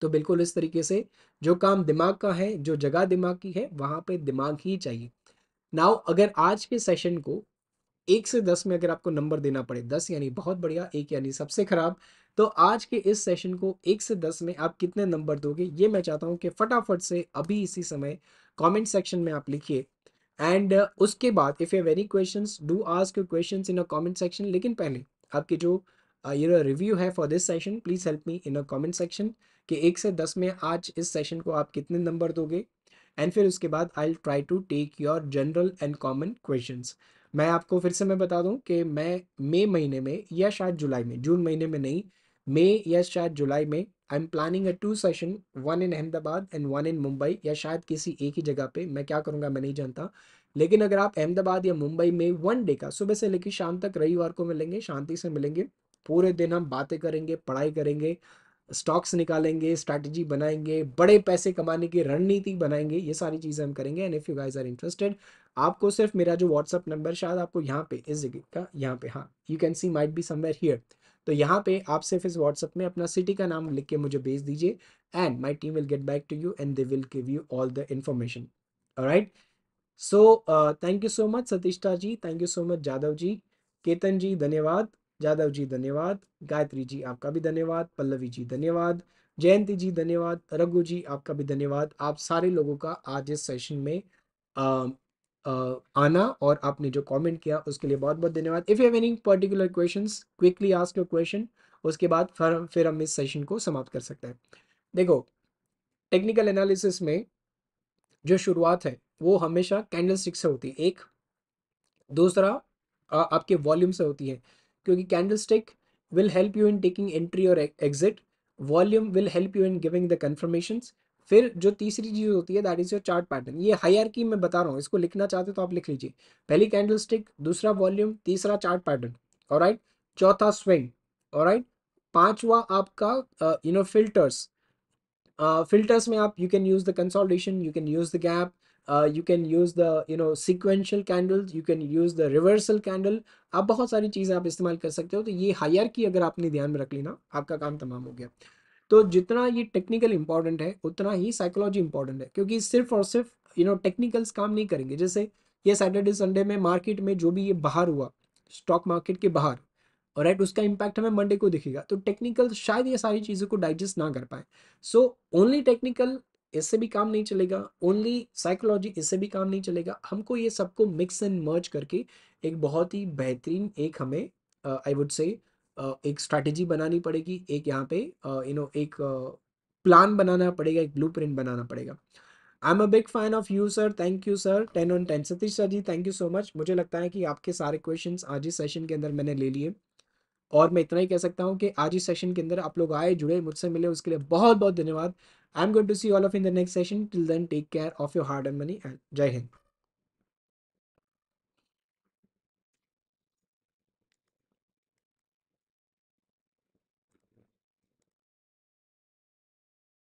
तो बिल्कुल इस तरीके से जो काम दिमाग का है जो जगह दिमाग की है वहाँ पे दिमाग ही चाहिए नाउ अगर आज के सेशन को एक से दस में अगर आपको नंबर देना पड़े दस यानी बहुत बढ़िया एक यानी सबसे ख़राब तो आज के इस सेशन को एक से दस में आप कितने नंबर दोगे ये मैं चाहता हूँ कि फटाफट से अभी इसी समय कमेंट सेक्शन में आप लिखिए एंड uh, उसके बाद if you any question do ask your question in a comment section लेकिन पहले आपके जो ये रिव्यू है for this session please help me in a comment section कि एक से दस में आज इस सेशन को आप कितने नंबर दोगे एंड फिर उसके बाद I try to take your general and common questions मैं आपको फिर से मैं बता दूं कि मैं मई महीने में या शायद जुलाई में जून महीने में नहीं मई या शायद जुलाई में I am planning a two session one in Ahmedabad and one in Mumbai या शायद किसी एक ही जगह पे मैं क्या करूँगा मैं नहीं जानता लेकिन अगर आप अहमदाबाद या मुंबई में वन डे का सुबह से लेकर शाम तक रविवार को मिलेंगे शांति से मिलेंगे पूरे दिन हम बातें करेंगे पढ़ाई करेंगे स्टॉक्स निकालेंगे स्ट्रैटेजी बनाएंगे बड़े पैसे कमाने की रणनीति बनाएंगे ये सारी चीज़ें हम करेंगे and if you guys are interested आपको सिर्फ मेरा जो व्हाट्सअप नंबर शायद आपको यहाँ पे इस जगह का यहाँ पे हाँ you can see might be somewhere here तो यहाँ पे आप सिर्फ इस व्हाट्सअप में अपना सिटी का नाम लिख के मुझे भेज दीजिए and my team will get back to you and they will give you all the information right so thank you so much सतीशता ji thank you so much Jadav ji Ketan ji धन्यवाद जादव जी धन्यवाद गायत्री जी आपका भी धन्यवाद पल्लवी जी धन्यवाद जयंती जी धन्यवाद रघु जी आपका भी धन्यवाद आप सारे लोगों का आज इस सेशन में आ, आ, आना और आपने जो कमेंट किया उसके लिए बहुत बहुत धन्यवाद if you have any particular questions quickly ask your question उसके बाद फिर फिर हम इस सेशन को समाप्त कर सकते हैं देखो टेक्निकल एनालिसिस में जो शुरुआत है वो हमेशा कैंडल स्टिक से होती है एक दूसरा आपके वॉल्यूम से होती है क्योंकि candle stick will help you in taking entry और exit volume will help you in giving the confirmation फिर जो तीसरी चीज़ होती है that is your chart pattern ये हायर की मैं बता रहा हूँ इसको लिखना चाहते तो आप लिख लीजिए पहली कैंडल स्टिक दूसरा वॉल्यूम तीसरा चार्ट पैटर्न और चौथा स्विंग और पांचवा आपका यू नो फिल्टर्स फिल्टर्स में आप you can use the consolidation you can use the gap you can use the you know sequential candles you can use the reversal candle आप बहुत सारी चीज़ें आप इस्तेमाल कर सकते हो तो ये हायर की अगर आपने ध्यान में रख ली ना आपका काम तमाम हो गया तो जितना ये टेक्निकल इंपॉर्टेंट है उतना ही साइकोलॉजी इंपॉर्टेंट है क्योंकि सिर्फ और सिर्फ यू नो टेक्निकल्स काम नहीं करेंगे जैसे ये सैटरडे संडे में मार्केट में जो भी ये बाहर हुआ स्टॉक मार्केट के बाहर और राइट उसका इम्पैक्ट हमें मंडे को दिखेगा तो टेक्निकल शायद ये सारी चीज़ों को डाइजेस्ट ना कर पाए सो ओनली टेक्निकल इससे भी काम नहीं चलेगा ओनली साइकोलॉजी इससे भी काम नहीं चलेगा हमको ये सबको मिक्स एंड मर्ज करके एक बहुत ही बेहतरीन एक हमें आई वुड से एक स्ट्रैटेजी बनानी पड़ेगी एक यहाँ पे यू नो एक प्लान बनाना पड़ेगा एक ब्लू बनाना पड़ेगा I am a big fan of you sir thank you sir ten on ten Satish sir ji thank you so much मुझे लगता है कि आपके सारे क्वेश्चंस आज इस सेशन के अंदर मैंने ले लिए और मैं इतना ही कह सकता हूँ कि आज इस सेशन के अंदर आप लोग आए जुड़े मुझसे मिले उसके लिए बहुत बहुत धन्यवाद I am going to see all of in the next session till then take care of your hard and money and जय हिंद